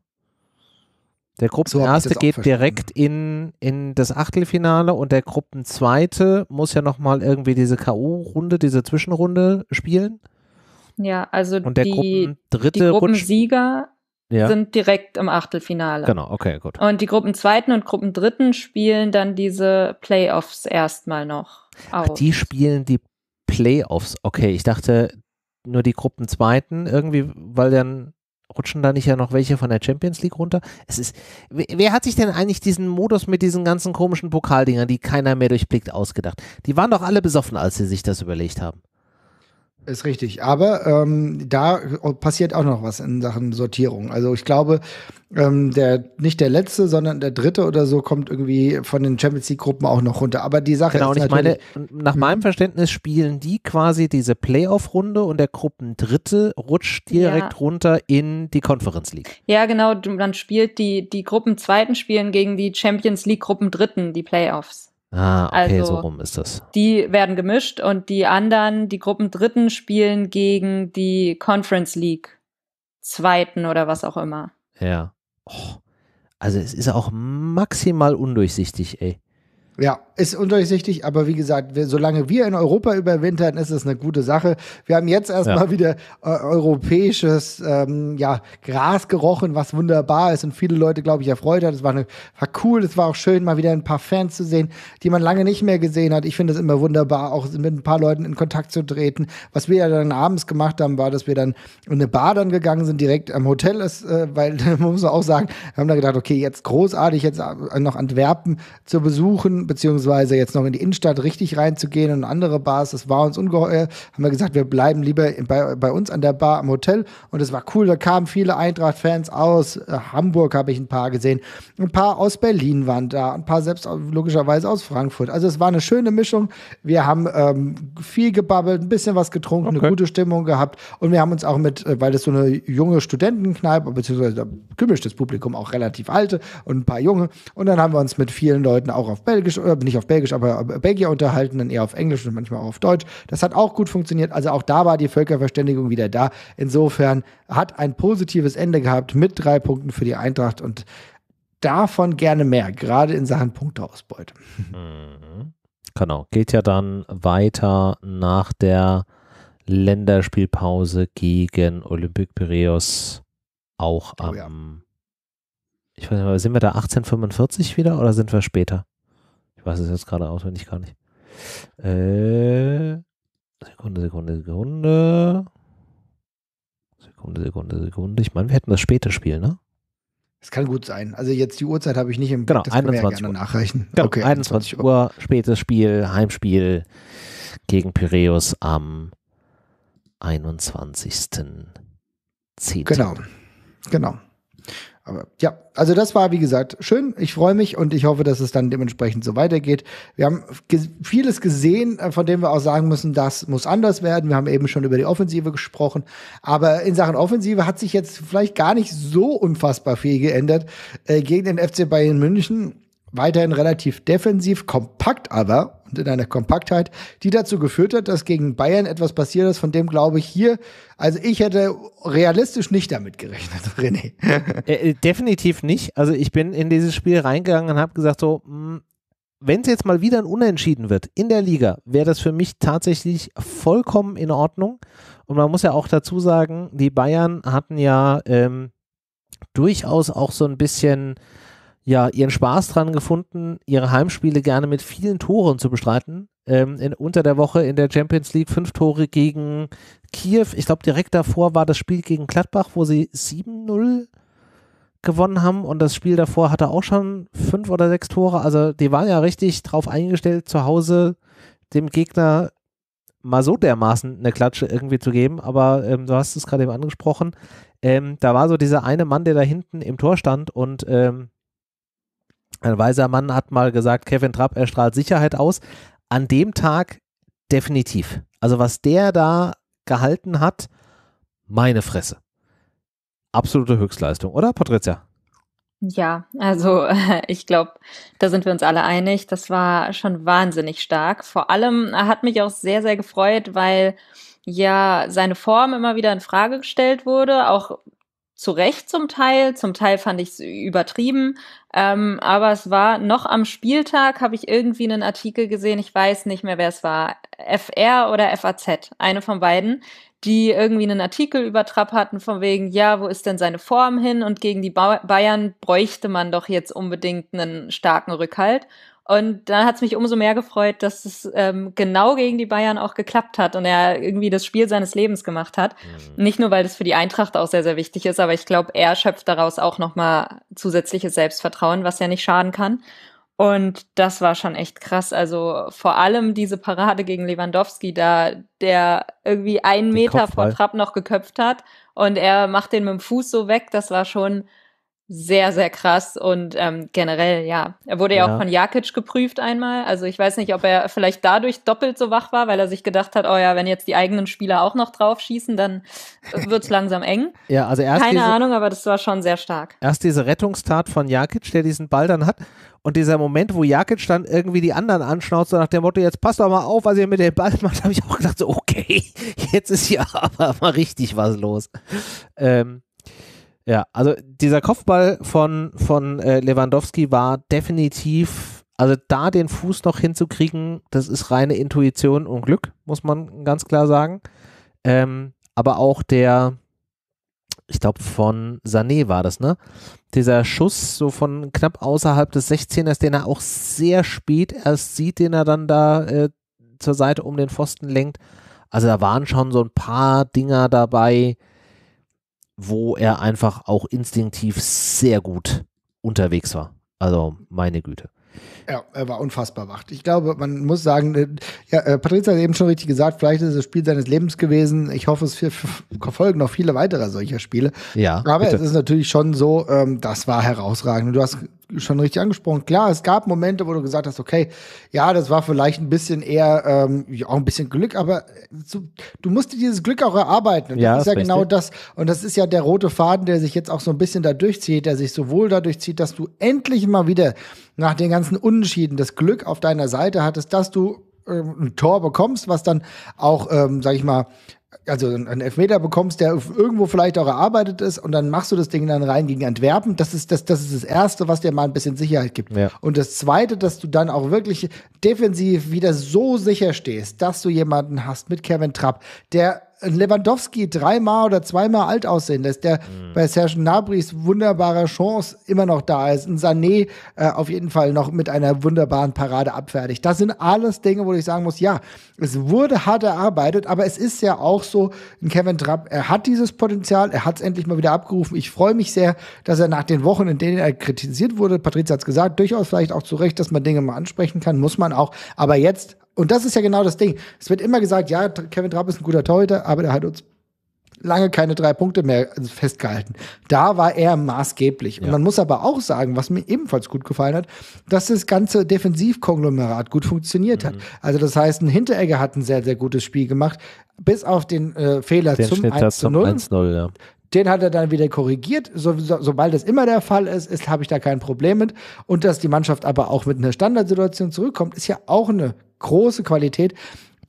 Der Gruppenerste so geht direkt in, in das Achtelfinale und der Gruppenzweite muss ja nochmal irgendwie diese K.O.-Runde, diese Zwischenrunde spielen. Ja, also und der die, Gruppendritte die Gruppensieger ja. sind direkt im Achtelfinale. Genau, okay, gut. Und die Gruppenzweiten und Gruppendritten spielen dann diese Playoffs erstmal noch. Ach, die spielen die Playoffs. Okay, ich dachte nur die Gruppenzweiten irgendwie, weil dann rutschen da nicht ja noch welche von der Champions League runter? Es ist, wer hat sich denn eigentlich diesen Modus mit diesen ganzen komischen Pokaldingern, die keiner mehr durchblickt, ausgedacht? Die waren doch alle besoffen, als sie sich das überlegt haben. Ist richtig, aber ähm, da passiert auch noch was in Sachen Sortierung. Also ich glaube, ähm, der nicht der letzte, sondern der dritte oder so kommt irgendwie von den Champions League Gruppen auch noch runter. Aber die Sache genau, ist und ich meine, nach meinem Verständnis spielen die quasi diese Playoff Runde und der Gruppendritte rutscht direkt ja. runter in die Conference League. Ja, genau. dann spielt die die Gruppenzweiten spielen gegen die Champions League Gruppendritten die Playoffs. Ah, okay, also, so rum ist das. Die werden gemischt und die anderen, die Gruppen Dritten spielen gegen die Conference League Zweiten oder was auch immer. Ja. Oh, also es ist auch maximal undurchsichtig, ey. Ja, ist undurchsichtig, aber wie gesagt, wir, solange wir in Europa überwintern, ist es eine gute Sache. Wir haben jetzt erstmal ja. wieder äh, europäisches ähm, ja, Gras gerochen, was wunderbar ist und viele Leute, glaube ich, erfreut hat. Es war, war cool, es war auch schön, mal wieder ein paar Fans zu sehen, die man lange nicht mehr gesehen hat. Ich finde es immer wunderbar, auch mit ein paar Leuten in Kontakt zu treten. Was wir ja dann abends gemacht haben, war, dass wir dann in eine Bar dann gegangen sind, direkt am Hotel ist, äh, weil, *laughs* muss man auch sagen, wir haben da gedacht, okay, jetzt großartig, jetzt äh, noch Antwerpen zu besuchen beziehungsweise jetzt noch in die Innenstadt richtig reinzugehen und andere Bars. Das war uns ungeheuer. Äh, haben wir gesagt, wir bleiben lieber bei, bei uns an der Bar am Hotel. Und es war cool. Da kamen viele Eintracht-Fans aus äh, Hamburg, habe ich ein paar gesehen. Ein paar aus Berlin waren da, ein paar selbst logischerweise aus Frankfurt. Also es war eine schöne Mischung. Wir haben ähm, viel gebabbelt, ein bisschen was getrunken, okay. eine gute Stimmung gehabt. Und wir haben uns auch mit, äh, weil das so eine junge Studentenkneipe, beziehungsweise da kümmerst das Publikum auch relativ alte und ein paar junge. Und dann haben wir uns mit vielen Leuten auch auf Belgisch Belgisch, oder nicht auf Belgisch, aber Belgier unterhalten, dann eher auf Englisch und manchmal auch auf Deutsch. Das hat auch gut funktioniert. Also auch da war die Völkerverständigung wieder da. Insofern hat ein positives Ende gehabt mit drei Punkten für die Eintracht und davon gerne mehr, gerade in Sachen Punkteausbeute. Mhm. Genau. Geht ja dann weiter nach der Länderspielpause gegen Olympique Piraeus auch oh am. Oh ja. Ich weiß nicht, sind wir da 1845 wieder oder sind wir später? Ich weiß es jetzt gerade auswendig gar nicht. Äh, Sekunde, Sekunde, Sekunde. Sekunde, Sekunde, Sekunde. Ich meine, wir hätten das späte Spiel, ne? Es kann gut sein. Also jetzt die Uhrzeit habe ich nicht im genau, Blick. Genau, das 21 Uhr. nachreichen. Genau, okay, 21, 21 Uhr, spätes Spiel, Heimspiel gegen Piräus am 21.10. Genau, genau. Aber ja, also das war, wie gesagt, schön. Ich freue mich und ich hoffe, dass es dann dementsprechend so weitergeht. Wir haben vieles gesehen, äh, von dem wir auch sagen müssen, das muss anders werden. Wir haben eben schon über die Offensive gesprochen. Aber in Sachen Offensive hat sich jetzt vielleicht gar nicht so unfassbar viel geändert. Äh, gegen den FC Bayern München Weiterhin relativ defensiv, kompakt aber und in einer Kompaktheit, die dazu geführt hat, dass gegen Bayern etwas passiert ist, von dem glaube ich hier, also ich hätte realistisch nicht damit gerechnet, *laughs* René. Äh, äh, definitiv nicht. Also ich bin in dieses Spiel reingegangen und habe gesagt, so, mm, wenn es jetzt mal wieder ein Unentschieden wird in der Liga, wäre das für mich tatsächlich vollkommen in Ordnung. Und man muss ja auch dazu sagen, die Bayern hatten ja ähm, durchaus auch so ein bisschen ja ihren Spaß dran gefunden, ihre Heimspiele gerne mit vielen Toren zu bestreiten. Ähm, in, unter der Woche in der Champions League fünf Tore gegen Kiew. Ich glaube, direkt davor war das Spiel gegen Gladbach, wo sie 7-0 gewonnen haben und das Spiel davor hatte auch schon fünf oder sechs Tore. Also die waren ja richtig drauf eingestellt, zu Hause dem Gegner mal so dermaßen eine Klatsche irgendwie zu geben. Aber ähm, du hast es gerade eben angesprochen. Ähm, da war so dieser eine Mann, der da hinten im Tor stand und ähm, ein weiser Mann hat mal gesagt, Kevin Trapp, er strahlt Sicherheit aus. An dem Tag definitiv. Also was der da gehalten hat, meine Fresse. Absolute Höchstleistung, oder Patricia? Ja, also *laughs* ich glaube, da sind wir uns alle einig. Das war schon wahnsinnig stark. Vor allem hat mich auch sehr, sehr gefreut, weil ja seine Form immer wieder in Frage gestellt wurde, auch zu Recht zum Teil. Zum Teil fand ich es übertrieben, ähm, aber es war noch am Spieltag, habe ich irgendwie einen Artikel gesehen, ich weiß nicht mehr, wer es war, FR oder FAZ, eine von beiden, die irgendwie einen Artikel über Trapp hatten, von wegen, ja, wo ist denn seine Form hin? Und gegen die ba Bayern bräuchte man doch jetzt unbedingt einen starken Rückhalt. Und dann hat es mich umso mehr gefreut, dass es ähm, genau gegen die Bayern auch geklappt hat und er irgendwie das Spiel seines Lebens gemacht hat. Mhm. Nicht nur, weil das für die Eintracht auch sehr, sehr wichtig ist, aber ich glaube, er schöpft daraus auch nochmal zusätzliches Selbstvertrauen, was ja nicht schaden kann. Und das war schon echt krass. Also vor allem diese Parade gegen Lewandowski, da der irgendwie einen den Meter Kopfball. vor Trapp noch geköpft hat und er macht den mit dem Fuß so weg, das war schon sehr, sehr krass und ähm, generell, ja. Er wurde ja, ja, auch von Jakic geprüft einmal. Also ich weiß nicht, ob er vielleicht dadurch doppelt so wach war, weil er sich gedacht hat, oh ja, wenn jetzt die eigenen Spieler auch noch drauf schießen, dann es langsam eng. *laughs* Ja, also erst Keine diese, Ahnung, aber das war schon sehr stark. Erst diese Rettungstat von Jakic, der diesen Ball dann hat und dieser Moment, wo Jakic dann irgendwie die anderen anschnauzt, so nach dem Motto, jetzt passt doch mal auf, was ihr mit dem Ball *laughs* macht, habe ich auch gedacht, so okay, *laughs* jetzt ist hier aber mal richtig was los. Ähm, ja, also dieser Kopfball von, von äh, Lewandowski war definitiv, also da den Fuß noch hinzukriegen, das ist reine Intuition und Glück, muss man ganz klar sagen. Ähm, aber auch der, ich glaube von Sané war das, ne? Dieser Schuss so von knapp außerhalb des 16ers, den er auch sehr spät erst sieht, den er dann da äh, zur Seite um den Pfosten lenkt. Also da waren schon so ein paar Dinger dabei, wo er einfach auch instinktiv sehr gut unterwegs war. Also meine Güte. Ja, er war unfassbar wacht. Ich glaube, man muss sagen, äh, ja, äh, hat eben schon richtig gesagt, vielleicht ist es das Spiel seines Lebens gewesen. Ich hoffe, es folgen noch viele weitere solcher Spiele. Ja. Aber bitte. es ist natürlich schon so, ähm, das war herausragend. du hast schon richtig angesprochen. Klar, es gab Momente, wo du gesagt hast, okay, ja, das war vielleicht ein bisschen eher, ähm, auch ein bisschen Glück, aber zu, äh, du musst dir dieses Glück auch erarbeiten. Und ja, das ist ja genau richtig. genau das. Und das ist ja der rote Faden, der sich jetzt auch so ein bisschen da durchzieht, der sich sowohl dadurch zieht, dass du endlich mal wieder nach den ganzen Un Unentschieden, das Glück auf deiner Seite hattest, dass du ähm, ein Tor bekommst, was dann auch, ähm, sag ich mal, also einen Elfmeter bekommst, der irgendwo vielleicht auch erarbeitet ist und dann machst du das Ding dann rein gegen Antwerpen. Das ist das, das ist das Erste, was dir mal ein bisschen Sicherheit gibt. Ja. Und das Zweite, dass du dann auch wirklich defensiv wieder so sicher stehst, dass du jemanden hast mit Kevin Trapp, der Lewandowski dreimal oder zweimal alt aussehen lässt, der mhm. bei Serge Nabris wunderbarer Chance immer noch da ist, ein Sané äh, auf jeden Fall noch mit einer wunderbaren Parade abfertigt. Das sind alles Dinge, wo ich sagen muss, ja, es wurde hart erarbeitet, aber es ist ja auch so, Kevin Trapp, er hat dieses Potenzial, er hat es endlich mal wieder abgerufen. Ich freue mich sehr, dass er nach den Wochen, in denen er kritisiert wurde, Patrizia hat es gesagt, durchaus vielleicht auch zu Recht, dass man Dinge mal ansprechen kann, muss man auch. Aber jetzt und das ist ja genau das Ding. Es wird immer gesagt, ja, Kevin Trapp ist ein guter Torhüter, aber der hat uns lange keine drei Punkte mehr also festgehalten. Da war er maßgeblich. Ja. Und man muss aber auch sagen, was mir ebenfalls gut gefallen hat, dass das ganze Defensivkonglomerat gut funktioniert mhm. hat. Also das heißt, ein Hinteregger hat ein sehr, sehr gutes Spiel gemacht, bis auf den äh, Fehler den zum Schnitt 1 zu 0. 1 ja. Den hat er dann wieder korrigiert. So, so, sobald das immer der Fall ist, ist habe ich da kein Problem mit. Und dass die Mannschaft aber auch mit einer Standardsituation zurückkommt, ist ja auch eine große Qualität,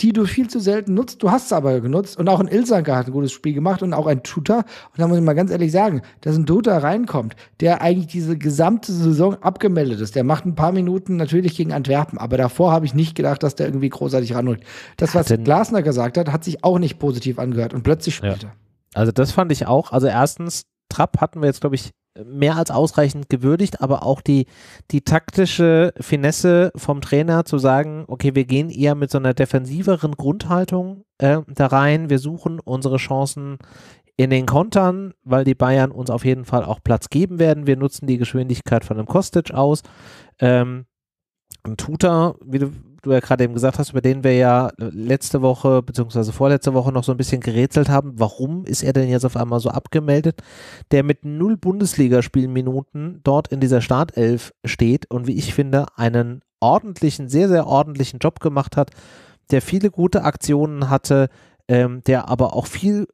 die du viel zu selten nutzt. Du hast es aber genutzt und auch ein Ilsanker hat ein gutes Spiel gemacht und auch ein Tutor. Und da muss ich mal ganz ehrlich sagen, dass ein Tutor reinkommt, der eigentlich diese gesamte Saison abgemeldet ist. Der macht ein paar Minuten natürlich gegen Antwerpen, aber davor habe ich nicht gedacht, dass der irgendwie großartig ranholt. Das, was Denn Glasner gesagt hat, hat sich auch nicht positiv angehört und plötzlich spielte. Ja. Also das fand ich auch. Also erstens, Trapp hatten wir jetzt, glaube ich, mehr als ausreichend gewürdigt, aber auch die, die taktische Finesse vom Trainer zu sagen, okay, wir gehen eher mit so einer defensiveren Grundhaltung äh, da rein, wir suchen unsere Chancen in den Kontern, weil die Bayern uns auf jeden Fall auch Platz geben werden. Wir nutzen die Geschwindigkeit von einem Kostic aus. Ähm, ein Tutor, wie du du ja gerade eben gesagt hast, über den wir ja letzte Woche bzw. vorletzte Woche noch so ein bisschen gerätselt haben. Warum ist er denn jetzt auf einmal so abgemeldet, der mit null Bundesligaspielminuten dort in dieser Startelf steht und wie ich finde, einen ordentlichen, sehr, sehr ordentlichen Job gemacht hat, der viele gute Aktionen hatte, ähm, der aber auch viel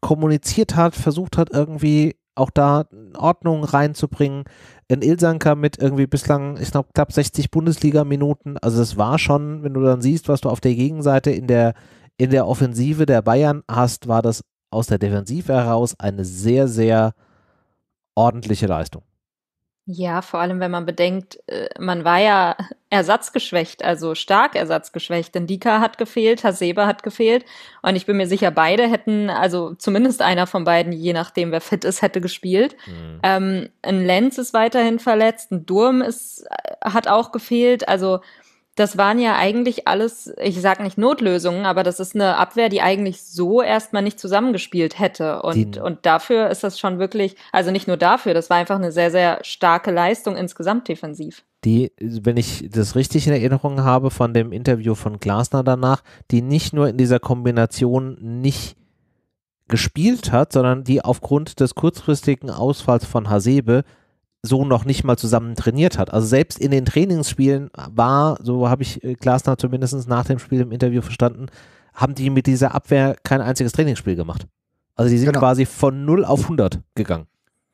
kommuniziert hat, versucht hat, irgendwie auch da Ordnung reinzubringen. In Ilsanker mit irgendwie bislang, ich glaube, knapp 60 Bundesliga-Minuten. Also es war schon, wenn du dann siehst, was du auf der Gegenseite in der, in der Offensive der Bayern hast, war das aus der Defensive heraus eine sehr, sehr ordentliche Leistung. Ja, vor allem, wenn man bedenkt, äh, man war ja *laughs* ersatzgeschwächt, also stark ersatzgeschwächt. Denn Dika hat gefehlt, Hasebe hat gefehlt. Und ich bin mir sicher, beide hätten, also zumindest einer von beiden, je nachdem, wer fit ist, hätte gespielt. Mhm. Ähm, ein Lenz ist weiterhin verletzt, ein Durm ist, äh, hat auch gefehlt. Also, das waren ja eigentlich alles, ich sag nicht Notlösungen, aber das ist eine Abwehr, die eigentlich so erstmal nicht zusammengespielt hätte. Und, und dafür ist das schon wirklich, also nicht nur dafür, das war einfach eine sehr, sehr starke Leistung insgesamt defensiv. Die, wenn ich das richtig in Erinnerung habe von dem Interview von Glasner danach, die nicht nur in dieser Kombination nicht gespielt hat, sondern die aufgrund des kurzfristigen Ausfalls von Hasebe so noch nicht mal zusammen trainiert hat. Also selbst in den Trainingsspielen war, so habe ich äh, Glasner zumindest nach dem Spiel im Interview verstanden, haben die mit dieser Abwehr kein einziges Trainingsspiel gemacht. Also die sind genau. quasi von 0 auf 100 gegangen.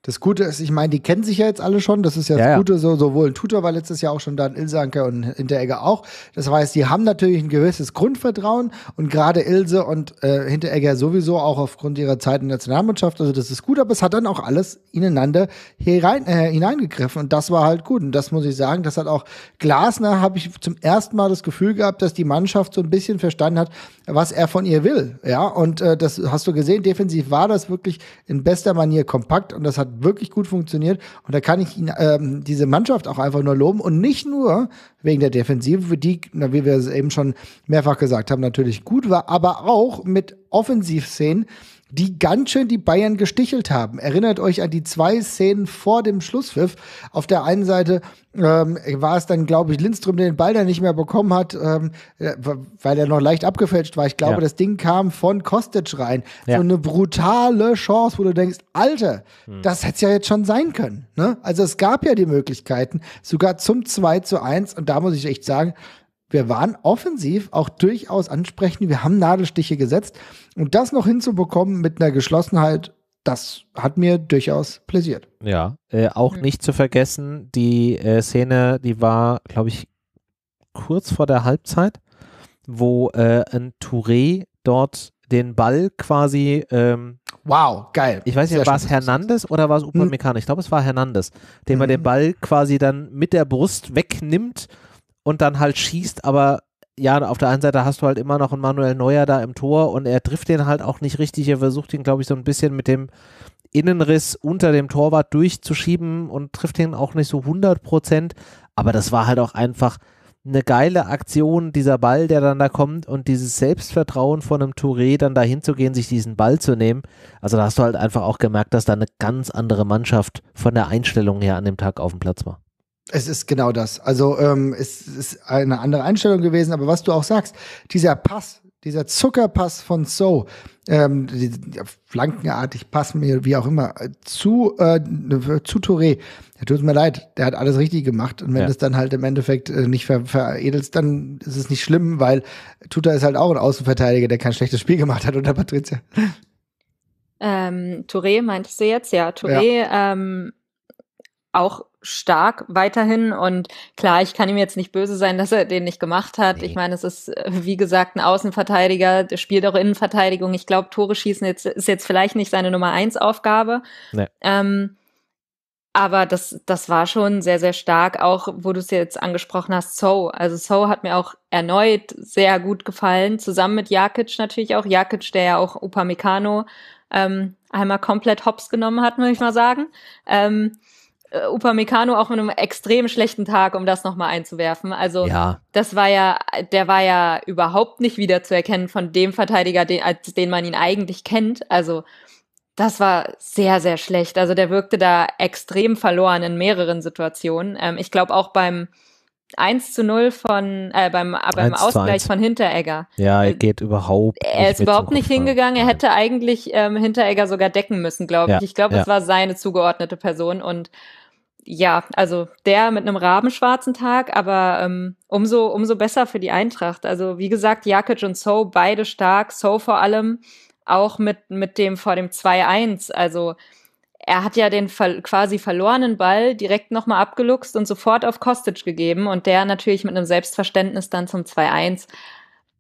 Das Gute ist, ich meine, die kennen sich ja jetzt alle schon. Das ist ja, ja das Gute. So, sowohl ein Tutor war letztes Jahr auch schon da, ein Ilse Anker und Hinteregger auch. Das heißt, die haben natürlich ein gewisses Grundvertrauen und gerade Ilse und äh, Hinteregger sowieso auch aufgrund ihrer Zeit in der Nationalmannschaft. Also das ist gut, aber es hat dann auch alles ineinander herein, äh, hineingegriffen und das war halt gut. Und das muss ich sagen, das hat auch Glasner, habe ich zum ersten Mal das Gefühl gehabt, dass die Mannschaft so ein bisschen verstanden hat, was er von ihr will. Ja, und äh, das hast du gesehen, defensiv war das wirklich in bester Manier kompakt und das hat wirklich gut funktioniert. Und da kann ich ihn, ähm, diese Mannschaft auch einfach nur loben. Und nicht nur wegen der Defensive, die, na, wie wir es eben schon mehrfach gesagt haben, natürlich gut war, aber auch mit Offensivszenen, die ganz schön die Bayern gestichelt haben. Erinnert euch an die zwei Szenen vor dem Schlusspfiff. Auf der einen Seite ähm, war es dann, glaube ich, Lindström, der den Ball dann nicht mehr bekommen hat, ähm, äh, weil er noch leicht abgefälscht war. Ich glaube, ja. das Ding kam von Kostic rein. Ja. So eine brutale Chance, wo du denkst, Alter, hm. das hätte es ja jetzt schon sein können. Ne? Also es gab ja die Möglichkeiten, sogar zum 2 zu 1. Und da muss ich echt sagen, wir waren offensiv auch durchaus ansprechend. Wir haben Nadelstiche gesetzt. Und das noch hinzubekommen mit einer Geschlossenheit, das hat mir durchaus pläsiert. Ja, äh, auch mhm. nicht zu vergessen, die äh, Szene, die war, glaube ich, kurz vor der Halbzeit, wo äh, ein Touré dort den Ball quasi. Ähm, wow, geil. Ich weiß nicht, war es Hernandez oder war es hm. Upamecano? Hm. Ich glaube, es war Hernandez, dem hm. er den Ball quasi dann mit der Brust wegnimmt und dann halt schießt, aber ja, auf der einen Seite hast du halt immer noch einen Manuel Neuer da im Tor und er trifft den halt auch nicht richtig. Er versucht ihn, glaube ich, so ein bisschen mit dem Innenriss unter dem Torwart durchzuschieben und trifft ihn auch nicht so 100 Prozent. Aber das war halt auch einfach eine geile Aktion, dieser Ball, der dann da kommt und dieses Selbstvertrauen von einem Touré, dann da hinzugehen, sich diesen Ball zu nehmen. Also da hast du halt einfach auch gemerkt, dass da eine ganz andere Mannschaft von der Einstellung her an dem Tag auf dem Platz war. Es ist genau das. Also ähm, es ist eine andere Einstellung gewesen, aber was du auch sagst, dieser Pass, dieser Zuckerpass von So, ähm, die, die flankenartig passen mir, wie auch immer, zu, äh, zu Touré. Ja, tut mir leid, der hat alles richtig gemacht. Und wenn ja. es dann halt im Endeffekt äh, nicht ver veredelst, dann ist es nicht schlimm, weil Tuta ist halt auch ein Außenverteidiger, der kein schlechtes Spiel gemacht hat, unter Patricia? Ähm, Touré meintest du jetzt? Ja, Touré ja. Ähm, auch stark weiterhin. Und klar, ich kann ihm jetzt nicht böse sein, dass er den nicht gemacht hat. Nee. Ich meine, es ist, äh, wie gesagt, ein Außenverteidiger, der spielt auch Innenverteidigung. Ich glaube, Tore schießen jetzt, ist jetzt vielleicht nicht seine Nummer eins Aufgabe. Nee. Ähm, aber das, das war schon sehr, sehr stark, auch wo du es jetzt angesprochen hast, So. Also So hat mir auch erneut sehr gut gefallen, zusammen mit Jakic natürlich auch. Jakic, der ja auch Upamecano ähm, einmal komplett hops genommen hat, muss ich mal sagen. Ähm, äh, Upamecano auch mit einem extrem schlechten Tag, um das nochmal einzuwerfen. Also ja. das war ja, der war ja überhaupt nicht wiederzuerkennen von dem Verteidiger, den, als den man ihn eigentlich kennt. Also das war sehr, sehr schlecht. Also der wirkte da extrem verloren in mehreren Situationen. Ähm, ich glaube auch beim 1 zu 0 von, äh, beim, äh, beim Ausgleich von Hinteregger. Ja, er also, geht überhaupt nicht. Er ist überhaupt nicht hingegangen. Er hätte eigentlich ähm, Hinteregger sogar decken müssen, glaube ich. Ja, ich glaube, ja. es war seine zugeordnete Person und ja, also der mit einem rabenschwarzen Tag, aber ähm, umso, umso besser für die Eintracht. Also wie gesagt, Jakic und So beide stark, So vor allem auch mit, mit dem vor dem 2-1. Also er hat ja den ver quasi verlorenen Ball direkt nochmal abgeluchst und sofort auf Kostic gegeben und der natürlich mit einem Selbstverständnis dann zum 2-1.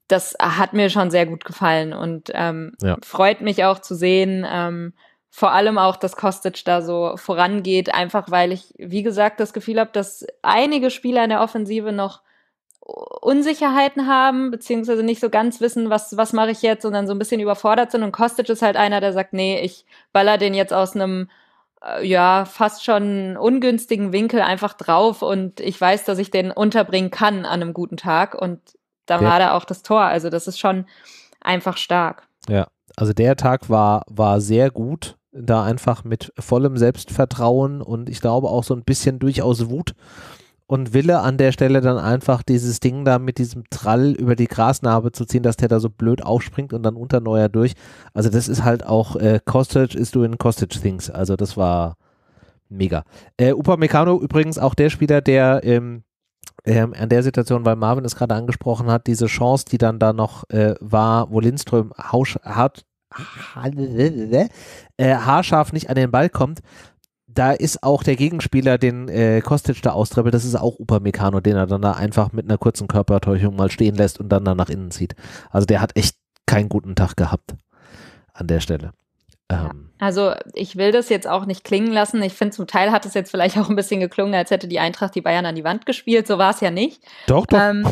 Das hat mir schon sehr gut gefallen und ähm, ja. freut mich auch zu sehen, ähm, vor allem auch, dass Kostic da so vorangeht, einfach weil ich, wie gesagt, das Gefühl habe, dass einige Spieler in der Offensive noch Unsicherheiten haben, beziehungsweise nicht so ganz wissen, was, was mache ich jetzt sondern so ein bisschen überfordert sind. Und Kostic ist halt einer, der sagt, nee, ich baller den jetzt aus einem, äh, ja, fast schon ungünstigen Winkel einfach drauf und ich weiß, dass ich den unterbringen kann an einem guten Tag. Und da ja. war da auch das Tor. Also das ist schon einfach stark. Ja, also der Tag war, war sehr gut da einfach mit vollem Selbstvertrauen und ich glaube auch so ein bisschen durchaus Wut und Wille an der Stelle dann einfach dieses Ding da mit diesem Trall über die Grasnarbe zu ziehen, dass der da so blöd aufspringt und dann unter Neuer durch. Also das ist halt auch äh, Costage is doing Costage Things. Also das war mega. Äh, Meccano übrigens auch der Spieler, der ähm, ähm, an der Situation, weil Marvin es gerade angesprochen hat, diese Chance, die dann da noch äh, war, wo Lindström hausch, hart äh, haarscharf nicht an den Ball kommt, da ist auch der Gegenspieler, den äh, Kostic da austribbelt, das ist auch Upamecano, den er dann da einfach mit einer kurzen Körpertäuschung mal stehen lässt und dann da nach innen zieht. Also der hat echt keinen guten Tag gehabt an der Stelle. Ähm. Also ich will das jetzt auch nicht klingen lassen. Ich finde, zum Teil hat es jetzt vielleicht auch ein bisschen geklungen, als hätte die Eintracht die Bayern an die Wand gespielt. So war es ja nicht. Doch, doch. Ähm,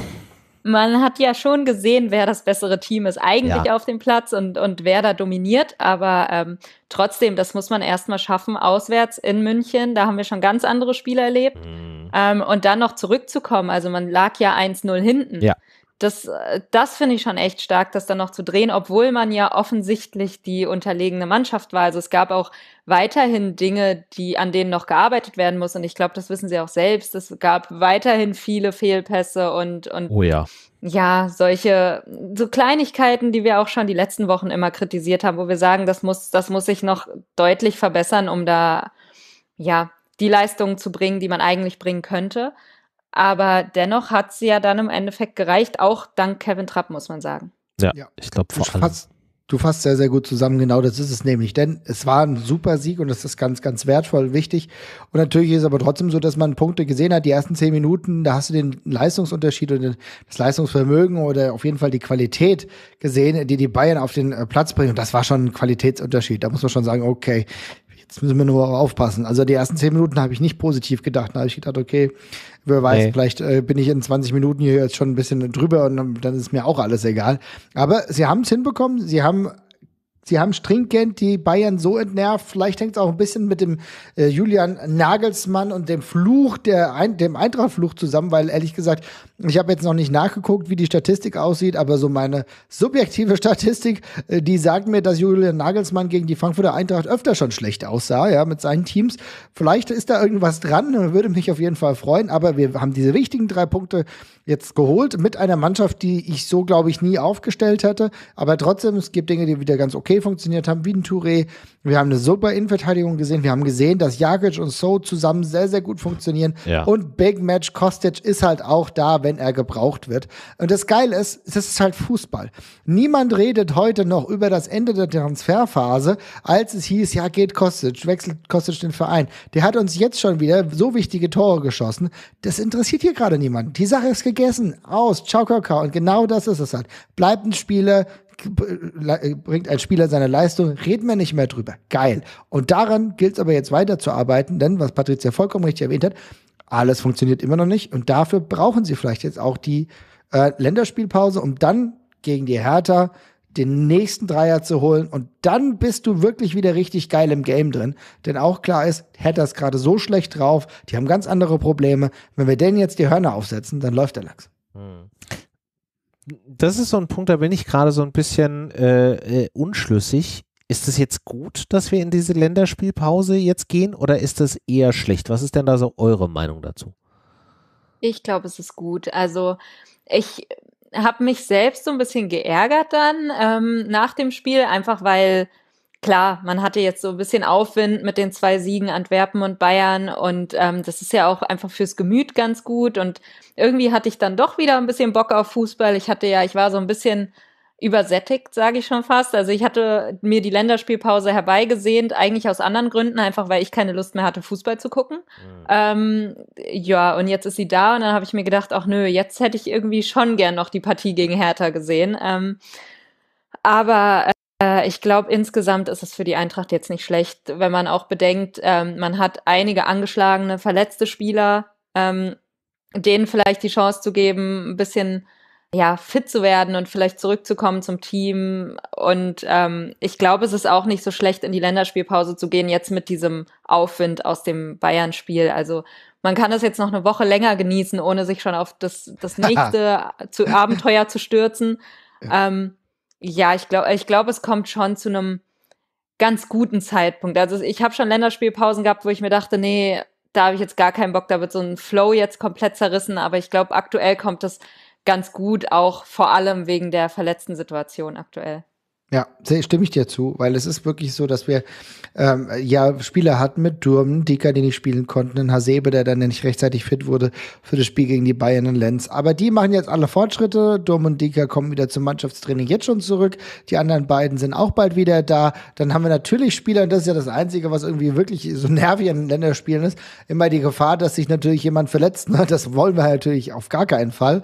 man hat ja schon gesehen, wer das bessere Team ist eigentlich ja. auf dem Platz und, und wer da dominiert. Aber ähm, trotzdem, das muss man erstmal schaffen, auswärts in München. Da haben wir schon ganz andere Spiele erlebt. Mhm. Ähm, und dann noch zurückzukommen. Also man lag ja 1-0 hinten. Ja das, äh, das finde ich schon echt stark, das dann noch zu drehen, obwohl man ja offensichtlich die unterlegene Mannschaft war. Also es gab auch weiterhin Dinge, die an denen noch gearbeitet werden muss. Und ich glaube, das wissen sie auch selbst. Es gab weiterhin viele Fehlpässe und, und oh ja. ja, solche so Kleinigkeiten, die wir auch schon die letzten Wochen immer kritisiert haben, wo wir sagen, das muss, das muss sich noch deutlich verbessern, um da ja die Leistungen zu bringen, die man eigentlich bringen könnte. Aber dennoch hat sie ja dann im Endeffekt gereicht, auch dank Kevin Trapp, muss man sagen. Ja, ja. ich glaube vor allem. Du fasst sehr, sehr gut zusammen. Genau das ist es nämlich. Denn es war ein super Sieg und das ist ganz, ganz wertvoll, wichtig. Und natürlich ist es aber trotzdem so, dass man Punkte gesehen hat. Die ersten zehn Minuten, da hast du den Leistungsunterschied und das Leistungsvermögen oder auf jeden Fall die Qualität gesehen, die die Bayern auf den äh, Platz bringen. Und das war schon ein Qualitätsunterschied. Da muss man schon sagen, okay, Jetzt müssen wir nur aufpassen. Also die ersten zehn Minuten habe ich nicht positiv gedacht. Da habe ich gedacht, okay, wer weiß, nee. vielleicht äh, bin ich in 20 Minuten hier jetzt schon ein bisschen drüber und dann ist mir auch alles egal. Aber sie haben es hinbekommen. Sie haben Sie haben stringent die Bayern so entnervt. Vielleicht hängt es auch ein bisschen mit dem äh, Julian Nagelsmann und dem Fluch, der ein, dem Eintrachtfluch zusammen, weil ehrlich gesagt, ich habe jetzt noch nicht nachgeguckt, wie die Statistik aussieht, aber so meine subjektive *laughs* Statistik, äh, die sagt mir, dass Julian Nagelsmann gegen die Frankfurter Eintracht öfter schon schlecht aussah, ja, mit seinen Teams. Vielleicht ist da irgendwas dran, äh, würde mich auf jeden Fall freuen, aber wir haben diese wichtigen drei Punkte jetzt geholt mit einer Mannschaft, die ich so, glaube ich, nie aufgestellt hatte. Aber trotzdem, es gibt Dinge, die wieder ganz okay funktioniert haben, wie ein Touré. Wir haben eine super Innenverteidigung gesehen. Wir haben gesehen, dass Jakic und So zusammen sehr, sehr gut funktionieren. Ja. Und Big Match Kostic ist halt auch da, wenn er gebraucht wird. Und das Geile ist, das ist halt Fußball. Niemand redet heute noch über das Ende der Transferphase, als es hieß, ja, geht Kostic, wechselt Kostic den Verein. Der hat uns jetzt schon wieder so wichtige Tore geschossen. Das interessiert hier gerade niemand. Die Sache ist gegessen. Aus. Ciao, Kakao. Und genau das ist es halt. Bleibt ein Spieler, äh, äh, bringt ein Spieler seine Leistung, reden wir nicht mehr drüber. Geil. Und daran gilt es aber jetzt weiterzuarbeiten, denn was Patricia vollkommen richtig erwähnt hat, alles funktioniert immer noch nicht und dafür brauchen sie vielleicht jetzt auch die äh, Länderspielpause, um dann gegen die Hertha den nächsten Dreier zu holen und dann bist du wirklich wieder richtig geil im Game drin. Denn auch klar ist, Hertha ist gerade so schlecht drauf, die haben ganz andere Probleme. Wenn wir denen jetzt die Hörner aufsetzen, dann läuft der Lachs. Hm das ist so ein Punkt, da bin ich gerade so ein bisschen äh, äh, unschlüssig. Ist es jetzt gut, dass wir in diese Länderspielpause jetzt gehen oder ist das eher schlecht? Was ist denn da so eure Meinung dazu? Ich glaube, es ist gut. Also ich habe mich selbst so ein bisschen geärgert dann ähm, nach dem Spiel, einfach weil klar, man hatte jetzt so ein bisschen Aufwind mit den zwei Siegen Antwerpen und Bayern und ähm, das ist ja auch einfach fürs Gemüt ganz gut und irgendwie hatte ich dann doch wieder ein bisschen Bock auf Fußball. Ich hatte ja, ich war so ein bisschen übersättigt, sage ich schon fast. Also ich hatte mir die Länderspielpause herbeigesehnt, eigentlich aus anderen Gründen, einfach weil ich keine Lust mehr hatte, Fußball zu gucken. Mhm. Ähm, ja, und jetzt ist sie da und dann habe ich mir gedacht, ach nö, jetzt hätte ich irgendwie schon gern noch die Partie gegen Hertha gesehen. Ähm, aber äh, ich glaube, insgesamt ist es für die Eintracht jetzt nicht schlecht, wenn man auch bedenkt, ähm, man hat einige angeschlagene, verletzte Spieler, ähm, denen vielleicht die Chance zu geben, ein bisschen ja, fit zu werden und vielleicht zurückzukommen zum Team. Und ähm, ich glaube, es ist auch nicht so schlecht, in die Länderspielpause zu gehen, jetzt mit diesem Aufwind aus dem Bayern-Spiel. Also man kann das jetzt noch eine Woche länger genießen, ohne sich schon auf das, das *laughs* nächste zu Abenteuer zu stürzen. Ja. Ähm, ja, ich glaube, ich glaube, es kommt schon zu einem ganz guten Zeitpunkt. Also ich habe schon Länderspielpausen gehabt, wo ich mir dachte, nee, da habe ich jetzt gar keinen Bock, da wird so ein Flow jetzt komplett zerrissen. Aber ich glaube, aktuell kommt es ganz gut, auch vor allem wegen der verletzten Situation aktuell. Ja, stimme ich dir zu, weil es ist wirklich so, dass wir ähm, ja Spieler hatten mit Durm, Dika, die nicht spielen konnten, einen Hasebe, der dann nicht rechtzeitig fit wurde für das Spiel gegen die Bayern und Lenz. Aber die machen jetzt alle Fortschritte. Durm und Dika kommen wieder zum Mannschaftstraining jetzt schon zurück. Die anderen beiden sind auch bald wieder da. Dann haben wir natürlich Spieler, und das ist ja das Einzige, was irgendwie wirklich so nervig an Länderspielen ist, immer die Gefahr, dass sich natürlich jemand verletzt. Ne? Das wollen wir natürlich auf gar keinen Fall.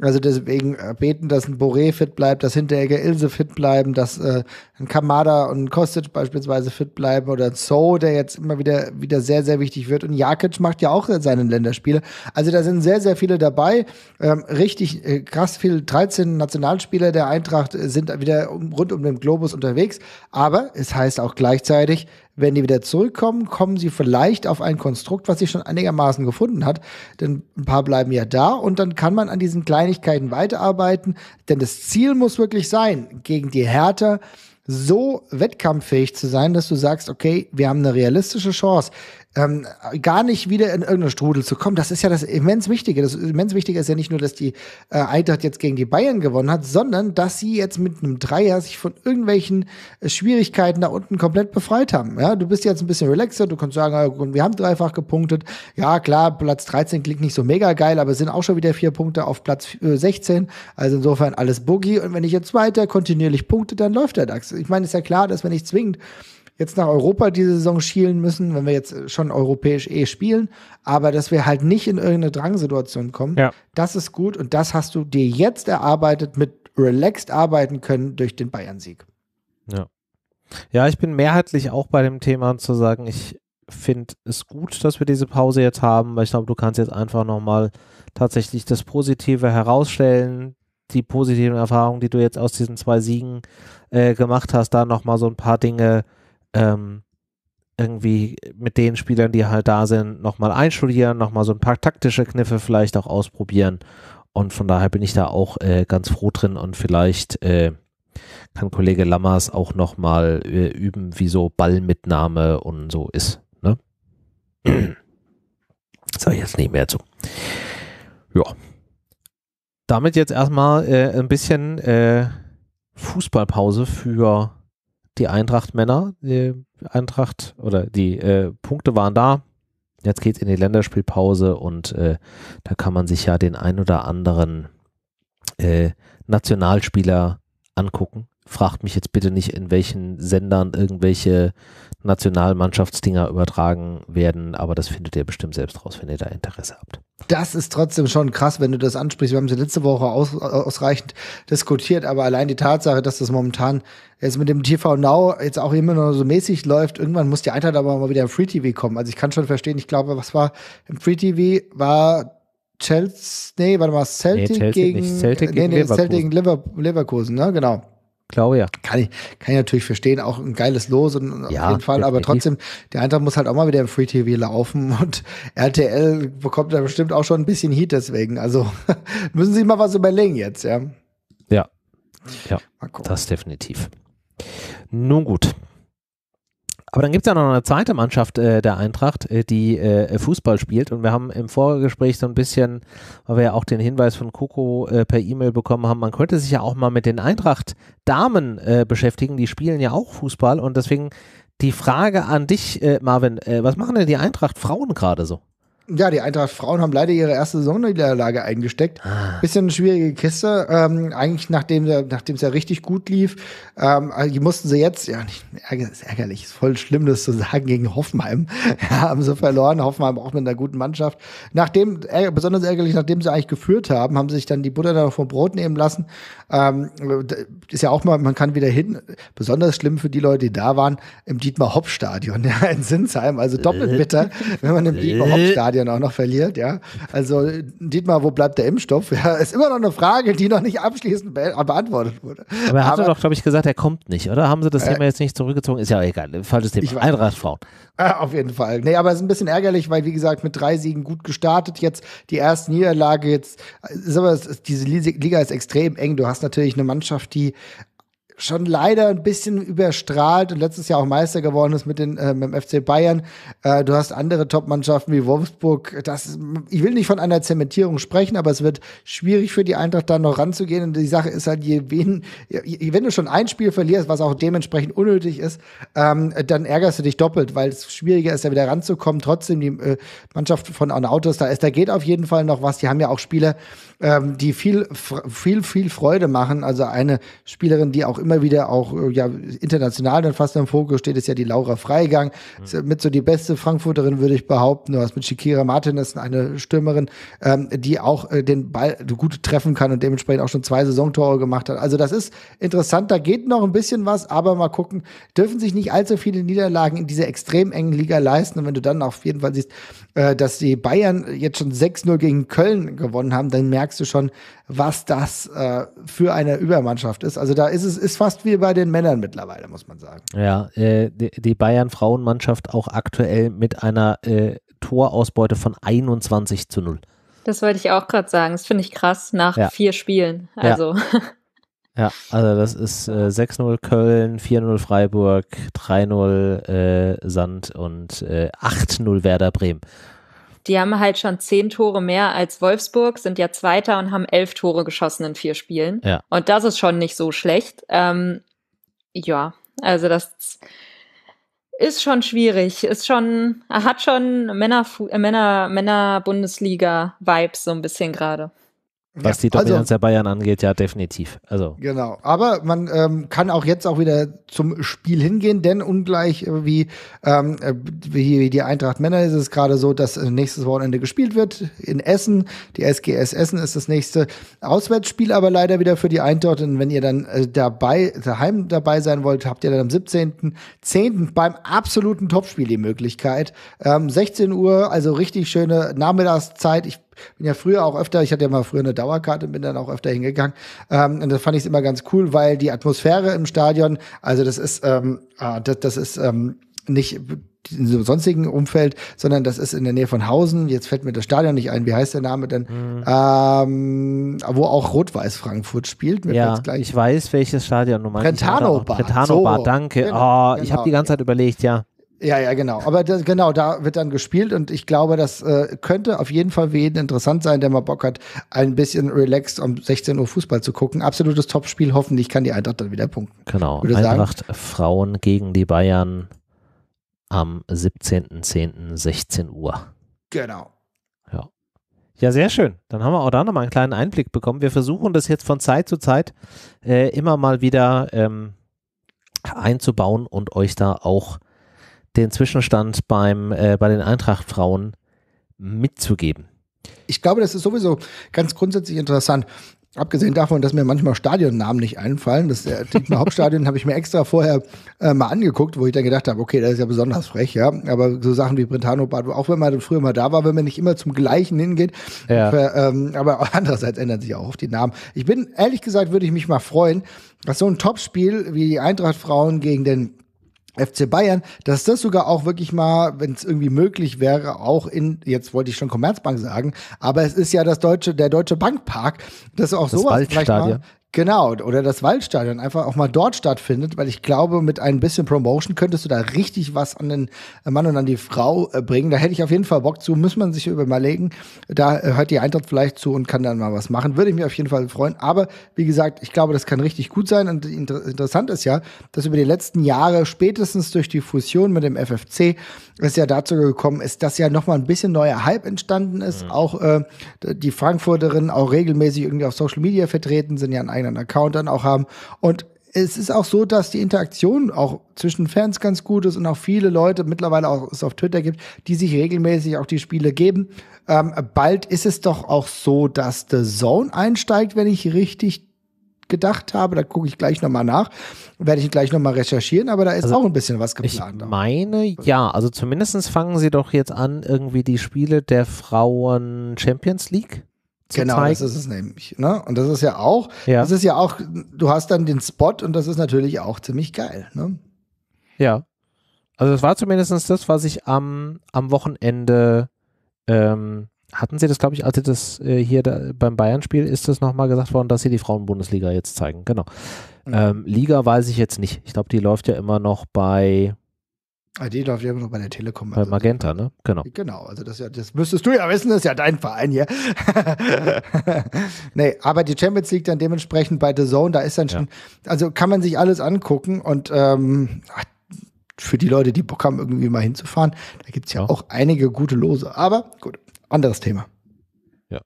Also deswegen äh, beten, dass ein Boré fit bleibt, dass Hinteregger Ilse fit bleiben, dass dass äh, ein Kamada und ein Kostic beispielsweise fit bleiben oder ein So, der jetzt immer wieder, wieder sehr, sehr wichtig wird. Und Jakic macht ja auch seine Länderspiele. Also da sind sehr, sehr viele dabei. Ähm, richtig äh, krass viel. 13 Nationalspieler der Eintracht sind wieder um, rund um den Globus unterwegs. Aber es heißt auch gleichzeitig, wenn die wieder zurückkommen, kommen sie vielleicht auf ein Konstrukt, was sich schon einigermaßen gefunden hat. Denn ein paar bleiben ja da und dann kann man an diesen Kleinigkeiten weiterarbeiten. Denn das Ziel muss wirklich sein, gegen die Härter so wettkampffähig zu sein, dass du sagst, okay, wir haben eine realistische Chance ähm, gar nicht wieder in irgendeinen Strudel zu kommen. Das ist ja das immens Wichtige. Das immens Wichtige ist ja nicht nur, dass die äh, Eintracht jetzt gegen die Bayern gewonnen hat, sondern dass sie jetzt mit einem Dreier sich von irgendwelchen äh, Schwierigkeiten da unten komplett befreit haben. Ja, du bist jetzt ein bisschen relaxer, du kannst sagen, wir haben dreifach gepunktet. Ja, klar, Platz 13 klingt nicht so mega geil, aber es sind auch schon wieder vier Punkte auf Platz äh, 16. Also insofern alles Boogie. Und wenn ich jetzt weiter kontinuierlich punkte, dann läuft der DAX. Ich meine, ist ja klar, dass wenn ich zwingend jetzt nach Europa diese Saison schielen müssen, wenn wir jetzt schon europäisch eh spielen, aber dass wir halt nicht in irgendeine Drangsituation kommen, ja. das ist gut und das hast du dir jetzt erarbeitet mit relaxed arbeiten können durch den Bayern-Sieg. Ja. Ja, ich bin mehrheitlich auch bei dem Thema zu sagen, ich finde es gut, dass wir diese Pause jetzt haben, weil ich glaube, du kannst jetzt einfach nochmal tatsächlich das Positive herausstellen, die positiven Erfahrungen, die du jetzt aus diesen zwei Siegen äh, gemacht hast, da nochmal so ein paar Dinge äh, ähm, irgendwie mit den Spielern, die halt da sind, nochmal einstudieren, nochmal so ein paar taktische Kniffe vielleicht auch ausprobieren. Und von daher bin ich da auch äh, ganz froh drin und vielleicht äh, kann Kollege Lammers auch nochmal äh, üben, wie so Ballmitnahme und so ist. Ne? *clears throat* Sag ich jetzt nicht mehr zu. Ja. Damit jetzt erstmal äh, ein bisschen äh, Fußballpause für die Eintracht-Männer. Die Eintracht oder die äh, Punkte waren da. Jetzt geht es in die Länderspielpause und äh, da kann man sich ja den ein oder anderen äh, Nationalspieler angucken. Fragt mich jetzt bitte nicht, in welchen Sendern irgendwelche Nationalmannschaftsdinger übertragen werden, aber das findet ihr bestimmt selbst raus, wenn ihr da Interesse habt. Das ist trotzdem schon krass, wenn du das ansprichst. Wir haben es ja letzte Woche aus, äh, ausreichend diskutiert, aber allein die Tatsache, dass das momentan jetzt mit dem TV Now jetzt auch immer noch so mäßig läuft, irgendwann muss die Eintracht aber mal wieder im Free TV kommen. Also ich kann schon verstehen, ich glaube, was war im Free TV war Chelsea, nee, warte mal, Celtic, nee, Chelsea gegen, Celtic, nee, nee, Leverkusen. Celtic gegen Leverkusen, ne, genau. Glaube ja. Kann ich, kann ich natürlich verstehen, auch ein geiles Los und ja, auf jeden Fall, aber trotzdem, der Eintracht muss halt auch mal wieder im Free TV laufen *laughs* und RTL bekommt da bestimmt auch schon ein bisschen Heat deswegen. Also *laughs* müssen Sie mal was überlegen jetzt, ja. Ja. Ja, das definitiv. Nun gut. Aber dann gibt es ja noch eine zweite Mannschaft äh, der Eintracht, äh, die äh, Fußball spielt. Und wir haben im Vorgespräch so ein bisschen, weil wir ja auch den Hinweis von Coco äh, per E-Mail bekommen haben, man könnte sich ja auch mal mit den Eintracht-Damen äh, beschäftigen. Die spielen ja auch Fußball. Und deswegen die Frage an dich, äh, Marvin, was machen denn die Eintracht-Frauen gerade so? Ja, die Eintracht Frauen haben leider ihre erste Saisonniederlage eingesteckt. Ah. Bisschen schwierige Kiste. Ähm, eigentlich nachdem nachdem es ja richtig gut lief, ähm, also die mussten sie jetzt, ja, nicht, ist ärgerlich, ist voll schlimm, das zu sagen, gegen Hoffenheim *laughs* ja, haben sie verloren. Hoffenheim auch mit einer guten Mannschaft. Nachdem, äh, besonders ärgerlich, nachdem sie eigentlich geführt haben, haben sie sich dann die Butter da vom Brot nehmen lassen. Ähm, ist ja auch mal, man kann wieder hin. Besonders schlimm für die Leute, die da waren, im Dietmar-Hopp-Stadion *laughs* ja, in Sinsheim. Also doppelt *laughs* bitter, wenn man im Dietmar-Hopp-Stadion Stadion auch noch verliert, ja. Also, Dietmar, wo bleibt der Impfstoff? *laughs* Ja, ist immer noch eine Frage, die noch nicht abschließend be beantwortet wurde. Aber er hat doch, glaube ich, gesagt, er kommt nicht, oder? Haben sie das äh, Thema jetzt nicht zurückgezogen? Ist ja egal, falsches Thema. Eintrachtfrauen. Äh, auf jeden Fall. Nee, aber es ist ein bisschen ärgerlich, weil, wie gesagt, mit drei Siegen gut gestartet, jetzt die erste Niederlage, jetzt, äh, ist aber, diese Liga ist extrem eng. Du hast natürlich eine Mannschaft, die schon leider ein bisschen überstrahlt und letztes Jahr auch Meister geworden ist mit, den, äh, mit dem FC Bayern. Äh, du hast andere Top-Mannschaften wie Wolfsburg. Das, ich will nicht von einer Zementierung sprechen, aber es wird schwierig für die Eintracht da noch ranzugehen. Und die Sache ist halt, je wen, je, wenn du schon ein Spiel verlierst, was auch dementsprechend unnötig ist, ähm, dann ärgerst du dich doppelt, weil es schwieriger ist, da wieder ranzukommen. Trotzdem, die äh, Mannschaft von Autos da ist, da geht auf jeden Fall noch was. Die haben ja auch Spieler, ähm, die viel, viel, viel Freude machen. Also eine Spielerin, die auch immer wieder auch äh, ja, international dann fast im Fokus steht, ist ja die Laura Freigang. Mhm. Mit so die beste Frankfurterin, würde ich behaupten. Du hast mit Shakira Martinez eine Stürmerin, ähm, die auch äh, den Ball gut treffen kann und dementsprechend auch schon zwei Saisontore gemacht hat. Also das ist interessant, da geht noch ein bisschen was, aber mal gucken, dürfen sich nicht allzu viele Niederlagen in dieser extrem engen Liga leisten. Und wenn du dann auf jeden Fall siehst, äh, dass die Bayern jetzt schon 6-0 gegen Köln gewonnen haben, dann merkst merkst du schon, was das äh, für eine Übermannschaft ist. Also da ist es ist fast wie bei den Männern mittlerweile, muss man sagen. Ja, äh, die, die Bayern-Frauenmannschaft auch aktuell mit einer äh, Torausbeute von 21 zu 0. Das wollte ich auch gerade sagen. Das finde ich krass nach ja. vier Spielen. Also. Ja. Ja, also das ist äh, 6-0 Köln, 4-0 Freiburg, 3-0 äh, Sand und äh, 8-0 Werder Bremen. Die haben halt schon zehn Tore mehr als Wolfsburg, sind ja Zweiter und haben elf Tore geschossen in vier Spielen. Ja. Und das ist schon nicht so schlecht. Ähm, ja, also das ist schon schwierig. Ist schon, hat schon äh, Männer, Männer, Männer Bundesliga-Vibes so ein bisschen gerade was ja, die Dominanz also, der Bayern angeht, ja, definitiv. Also. Genau. Aber man ähm, kann auch jetzt auch wieder zum Spiel hingehen, denn ungleich äh, wie, ähm, äh, wie die Eintracht Männer ist es gerade so, dass äh, nächstes Wochenende gespielt wird in Essen. Die SGS Essen ist das nächste Auswärtsspiel, aber leider wieder für die Eintracht. Und wenn ihr dann äh, dabei, daheim dabei sein wollt, habt ihr dann am 17.10. beim absoluten Topspiel die Möglichkeit. Ähm, 16 Uhr, also richtig schöne Nachmittagszeit. Ich bin ja früher auch öfter, ich hatte ja mal früher eine Dauerkarte und bin dann auch öfter hingegangen. Ähm, und das fand ich immer ganz cool, weil die Atmosphäre im Stadion, also das ist, ähm, ah, das, das ist ähm, nicht in sonstigen Umfeld, sondern das ist in der Nähe von Hausen. Jetzt fällt mir das Stadion nicht ein. Wie heißt der Name denn? Mhm. Ähm, wo auch Rot-Weiß Frankfurt spielt. Ja, ich weiß, welches Stadion du meinst. Brentano Bar. Brentano Bar, so. danke. Genau, oh, genau. Ich habe die ganze Zeit überlegt, ja. Ja, ja, genau. Aber das, genau, da wird dann gespielt und ich glaube, das äh, könnte auf jeden Fall für jeden interessant sein, der mal Bock hat, ein bisschen relaxed um 16 Uhr Fußball zu gucken. Absolutes Topspiel. Hoffentlich kann die Eintracht dann wieder punkten. Genau. Würde Eintracht sagen. Frauen gegen die Bayern am 17.10. 16 Uhr. Genau. Ja. Ja, sehr schön. Dann haben wir auch da nochmal einen kleinen Einblick bekommen. Wir versuchen das jetzt von Zeit zu Zeit äh, immer mal wieder ähm, einzubauen und euch da auch den Zwischenstand beim, äh, bei den Eintracht-Frauen mitzugeben. Ich glaube, das ist sowieso ganz grundsätzlich interessant. Abgesehen davon, dass mir manchmal Stadionnamen nicht einfallen. Das äh, Dietmar Hauptstadion *laughs* habe ich mir extra vorher äh, mal angeguckt, wo ich dann gedacht habe, okay, das ist ja besonders frech, ja. Aber so Sachen wie Brentano Bad, auch wenn man früher mal da war, wenn man nicht immer zum gleichen hingeht. Ja. Für, ähm, aber andererseits ändern sich auch oft die Namen. Ich bin, ehrlich gesagt, würde ich mich mal freuen, dass so ein Topspiel wie die Eintracht Frauen gegen den FC Bayern, dass das sogar auch wirklich mal, wenn es irgendwie möglich wäre, auch in, jetzt wollte ich schon Commerzbank sagen, aber es ist ja das deutsche, der deutsche Bankpark, dass auch das sowas vielleicht mal, Genau, oder das Waldstadion einfach auch mal dort stattfindet, weil ich glaube, mit ein bisschen Promotion könntest du da richtig was an den Mann und an die Frau äh, bringen. Da hätte ich auf jeden Fall Bock zu, muss man sich überlegen. Da äh, hört die Eintracht vielleicht zu und kann dann mal was machen. Würde ich mir auf jeden Fall freuen. Aber wie gesagt, ich glaube, das kann richtig gut sein. Und inter interessant ist ja, dass über die letzten Jahre, spätestens durch die Fusion mit dem FFC, es ja dazu gekommen ist, dass ja nochmal ein bisschen neuer Hype entstanden ist. Mhm. Auch äh, die Frankfurterinnen auch regelmäßig irgendwie auf Social Media vertreten sind, ja ein eigenen Account dann auch haben. Und es ist auch so, dass die Interaktion auch zwischen Fans ganz gut ist und auch viele Leute mittlerweile auch es auf Twitter gibt, die sich regelmäßig auch die Spiele geben. Ähm, bald ist es doch auch so, dass The Zone einsteigt, wenn ich richtig gedacht habe. Da gucke ich gleich nochmal nach. Werde ich gleich nochmal recherchieren, aber da ist also auch ein bisschen was geplant. Ich meine, ja, also zumindest fangen sie doch jetzt an, irgendwie die Spiele der Frauen Champions League zu genau, zeigen. Genau, das ist es nämlich. Ne? Und das ist ja auch, ja. das ist ja auch, du hast dann den Spot und das ist natürlich auch ziemlich geil. Ne? Ja. Also das war zumindest das, was ich am, am Wochenende ähm, hatten sie das, glaube ich, als sie das äh, hier da, beim Bayern-Spiel ist das nochmal gesagt worden, dass sie die Frauen-Bundesliga jetzt zeigen. Genau. Mhm. Ähm, Liga weiß ich jetzt nicht. Ich glaube, die läuft ja immer noch bei die läuft ja immer noch bei der Telekom. Also bei Magenta, ne? Genau. Genau, also das, das müsstest du ja wissen, das ist ja dein Verein hier. *laughs* nee, aber die Champions League dann dementsprechend bei The Zone, da ist dann schon, ja. also kann man sich alles angucken und ähm, für die Leute, die Bock haben, irgendwie mal hinzufahren, da gibt es ja, ja auch einige gute Lose. Aber gut, anderes Thema. Ja.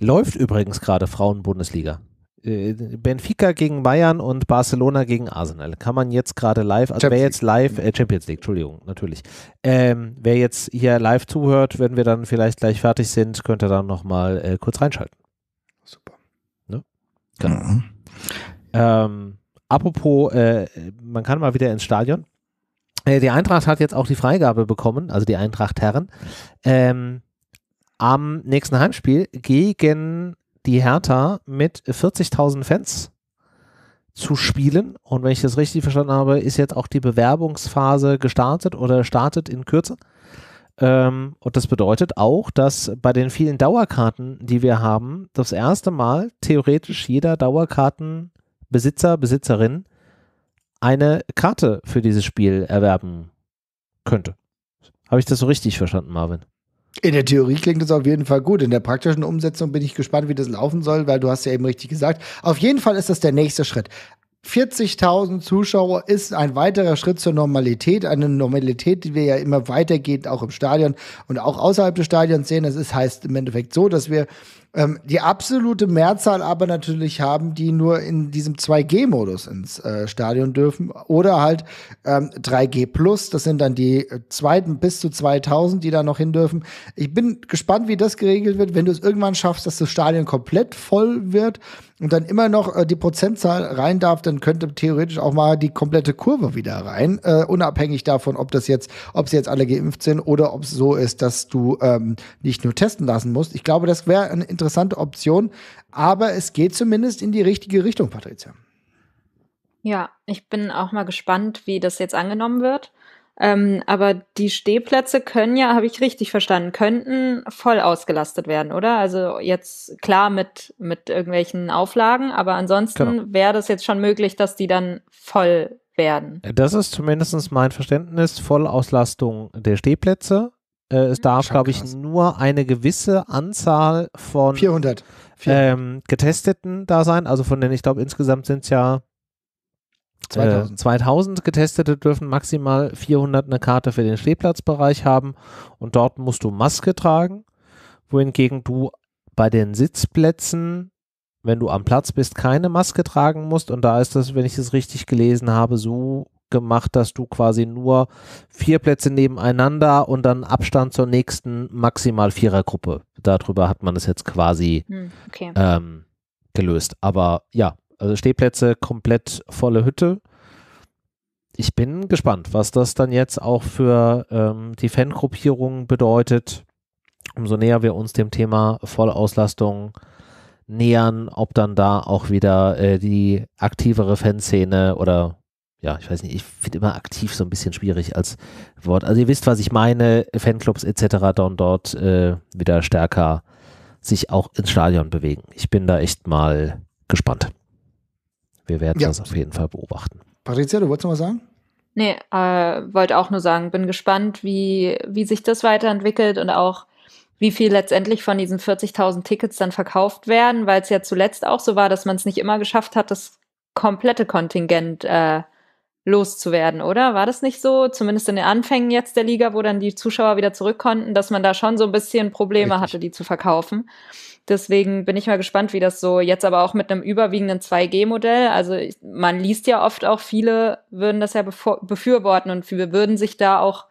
Läuft übrigens gerade Frauen-Bundesliga. Äh, Benfica gegen Bayern und Barcelona gegen Arsenal. Kann man jetzt gerade live, also wer jetzt live, äh, Champions League, Entschuldigung, natürlich. Ähm, wer jetzt hier live zuhört, wenn wir dann vielleicht gleich fertig sind, könnte dann nochmal äh, kurz reinschalten. Super. Ne? Genau. Mhm. Ähm, apropos, äh, man kann mal wieder ins Stadion. Äh, die Eintracht hat jetzt auch die Freigabe bekommen, also die Eintracht Herren. Ähm, am nächsten Heimspiel gegen die Hertha mit 40.000 Fans zu spielen. Und wenn ich das richtig verstanden habe, ist jetzt auch die Bewerbungsphase gestartet oder startet in Kürze. Ähm, und das bedeutet auch, dass bei den vielen Dauerkarten, die wir haben, das erste Mal theoretisch jeder Dauerkartenbesitzer, Besitzerin eine Karte für dieses Spiel erwerben könnte. Habe ich das so richtig verstanden, Marvin? In der Theorie klingt es auf jeden Fall gut. In der praktischen Umsetzung bin ich gespannt, wie das laufen soll, weil du hast ja eben richtig gesagt. Auf jeden Fall ist das der nächste Schritt. 40.000 Zuschauer ist ein weiterer Schritt zur Normalität, eine Normalität, die wir ja immer weitergehend auch im Stadion und auch außerhalb des Stadions sehen. Das ist, heißt im Endeffekt so, dass wir ähm, die absolute Mehrzahl aber natürlich haben, die nur in diesem 2G-Modus ins äh, Stadion dürfen oder halt ähm, 3G Plus. Das sind dann die äh, zweiten bis zu 2000, die da noch hin dürfen. Ich bin gespannt, wie das geregelt wird, wenn du es irgendwann schaffst, dass das Stadion komplett voll wird und dann immer noch äh, die Prozentzahl rein darf, dann könnte theoretisch auch mal die komplette Kurve wieder rein, äh, unabhängig davon, ob das jetzt, ob sie jetzt alle geimpft sind oder ob es so ist, dass du ähm, nicht nur testen lassen musst. Ich glaube, das wäre eine interessante Option, aber es geht zumindest in die richtige Richtung, Patricia. Ja, ich bin auch mal gespannt, wie das jetzt angenommen wird. Ähm, aber die Stehplätze können ja, habe ich richtig verstanden, könnten voll ausgelastet werden, oder? Also jetzt klar mit, mit irgendwelchen Auflagen, aber ansonsten genau. wäre das jetzt schon möglich, dass die dann voll werden. Das ist zumindest mein Verständnis, Vollauslastung der Stehplätze. Äh, es mhm. darf, glaube ich, nur eine gewisse Anzahl von 400. 400. Ähm, Getesteten da sein. Also von denen, ich glaube, insgesamt sind es ja 2000. 2000 äh, Getestete dürfen maximal 400 eine Karte für den Stehplatzbereich haben und dort musst du Maske tragen, wohingegen du bei den Sitzplätzen, wenn du am Platz bist, keine Maske tragen musst und da ist das, wenn ich es richtig gelesen habe, so gemacht, dass du quasi nur vier Plätze nebeneinander und dann Abstand zur nächsten maximal Vierergruppe. Darüber hat man es jetzt quasi hm, okay. ähm, gelöst. Aber ja, also Stehplätze, komplett volle Hütte. Ich bin gespannt, was das dann jetzt auch für ähm, die Fangruppierung bedeutet. Umso näher wir uns dem Thema Vollauslastung nähern, ob dann da auch wieder äh, die aktivere Fanszene oder ja, ich weiß nicht, ich finde immer aktiv so ein bisschen schwierig als Wort. Also ihr wisst, was ich meine, Fanclubs etc. dann dort äh, wieder stärker sich auch ins Stadion bewegen. Ich bin da echt mal gespannt wir werden ja. das auf jeden Fall beobachten. Patricia, du wolltest noch was sagen? Nee, äh, wollte auch nur sagen, bin gespannt, wie, wie sich das weiterentwickelt und auch wie viel letztendlich von diesen 40.000 Tickets dann verkauft werden, weil es ja zuletzt auch so war, dass man es nicht immer geschafft hat, das komplette Kontingent äh, loszuwerden, oder? War das nicht so? Zumindest in den Anfängen jetzt der Liga, wo dann die Zuschauer wieder zurück konnten, dass man da schon so ein bisschen Probleme Richtig. hatte, die zu verkaufen. Deswegen bin ich mal gespannt, wie das so jetzt aber auch mit einem überwiegenden 2G-Modell. Also man liest ja oft auch, viele würden das ja befürworten und viele würden sich da auch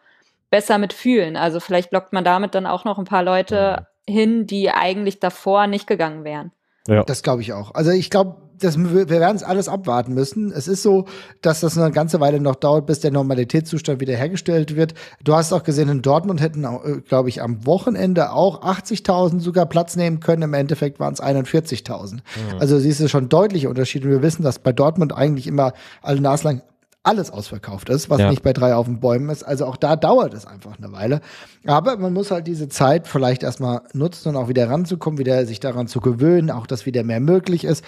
besser mit fühlen. Also vielleicht lockt man damit dann auch noch ein paar Leute mhm. hin, die eigentlich davor nicht gegangen wären. Ja. Das glaube ich auch. Also ich glaube, das, wir werden es alles abwarten müssen. Es ist so, dass das eine ganze Weile noch dauert, bis der Normalitätszustand wiederhergestellt wird. Du hast auch gesehen, in Dortmund hätten, äh, glaube ich, am Wochenende auch 80.000 sogar Platz nehmen können. Im Endeffekt waren es 41.000. Mhm. Also siehst du schon deutliche Unterschiede. Wir wissen, dass bei Dortmund eigentlich immer alle naslang alles ausverkauft ist, was ja. nicht bei drei auf den Bäumen ist. Also auch da dauert es einfach eine Weile. Aber man muss halt diese Zeit vielleicht erstmal nutzen und um auch wieder ranzukommen, wieder sich daran zu gewöhnen, auch dass wieder mehr möglich ist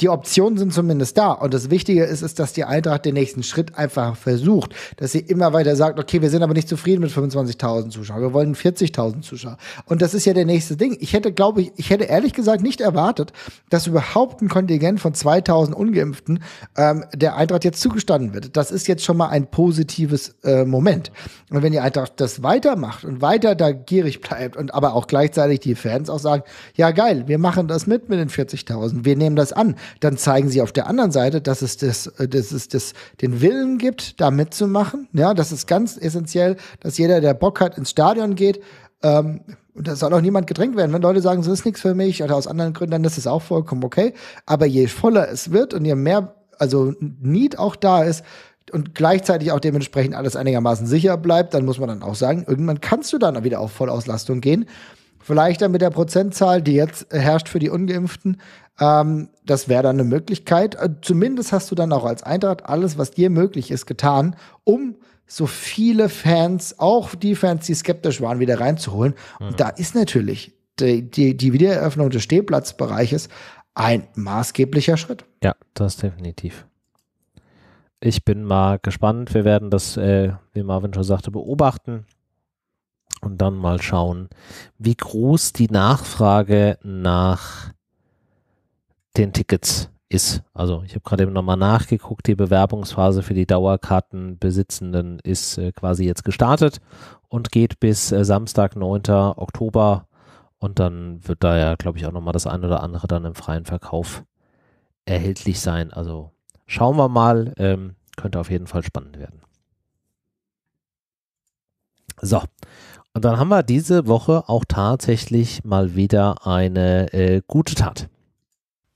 die Optionen sind zumindest da. Und das Wichtige ist, ist, dass die Eintracht den nächsten Schritt einfach versucht, dass sie immer weiter sagt, okay, wir sind aber nicht zufrieden mit 25.000 Zuschauern, wir wollen 40.000 Zuschauer. Und das ist ja der nächste Ding. Ich hätte, glaube ich, ich hätte ehrlich gesagt nicht erwartet, dass überhaupt ein Kontingent von 2.000 Ungeimpften ähm, der Eintracht jetzt zugestanden wird. Das ist jetzt schon mal ein positives äh, Moment. Und wenn die Eintracht das weitermacht und weiter da gierig bleibt und aber auch gleichzeitig die Fans auch sagen, ja geil, wir machen das mit mit den 40.000, wir nehmen das an dann zeigen sie auf der anderen Seite, dass es, das, äh, dass es das, den Willen gibt, da mitzumachen. Ja, das ist ganz essentiell, dass jeder, der Bock hat, ins Stadion geht. Ähm, und da soll auch niemand gedrängt werden. Wenn Leute sagen, es ist nichts für mich oder aus anderen Gründen, dann ist es auch vollkommen okay. Aber je voller es wird und je mehr, also Need auch da ist, und gleichzeitig auch dementsprechend alles einigermaßen sicher bleibt, dann muss man dann auch sagen, irgendwann kannst du dann wieder auf Vollauslastung gehen. Vielleicht dann mit der Prozentzahl, die jetzt herrscht für die Ungeimpften, ähm, das wäre dann eine Möglichkeit. Äh, zumindest hast du dann auch als Eintracht alles, was dir möglich ist, getan, um so viele Fans, auch die Fans, die skeptisch waren, wieder reinzuholen. Mhm. Und da ist natürlich die, die, die Wiedereröffnung des Stehplatzbereiches ein maßgeblicher Schritt. Ja, das definitiv. Ich bin mal gespannt. Wir werden das, äh, wie Marvin schon sagte, beobachten und dann mal schauen, wie groß die Nachfrage nach den Tickets ist. Also ich habe gerade eben nochmal nachgeguckt, die Bewerbungsphase für die Dauerkartenbesitzenden ist äh, quasi jetzt gestartet und geht bis äh, Samstag, 9. Oktober. Und dann wird da ja, glaube ich, auch nochmal das ein oder andere dann im freien Verkauf erhältlich sein. Also schauen wir mal, ähm, könnte auf jeden Fall spannend werden. So, und dann haben wir diese Woche auch tatsächlich mal wieder eine äh, gute Tat.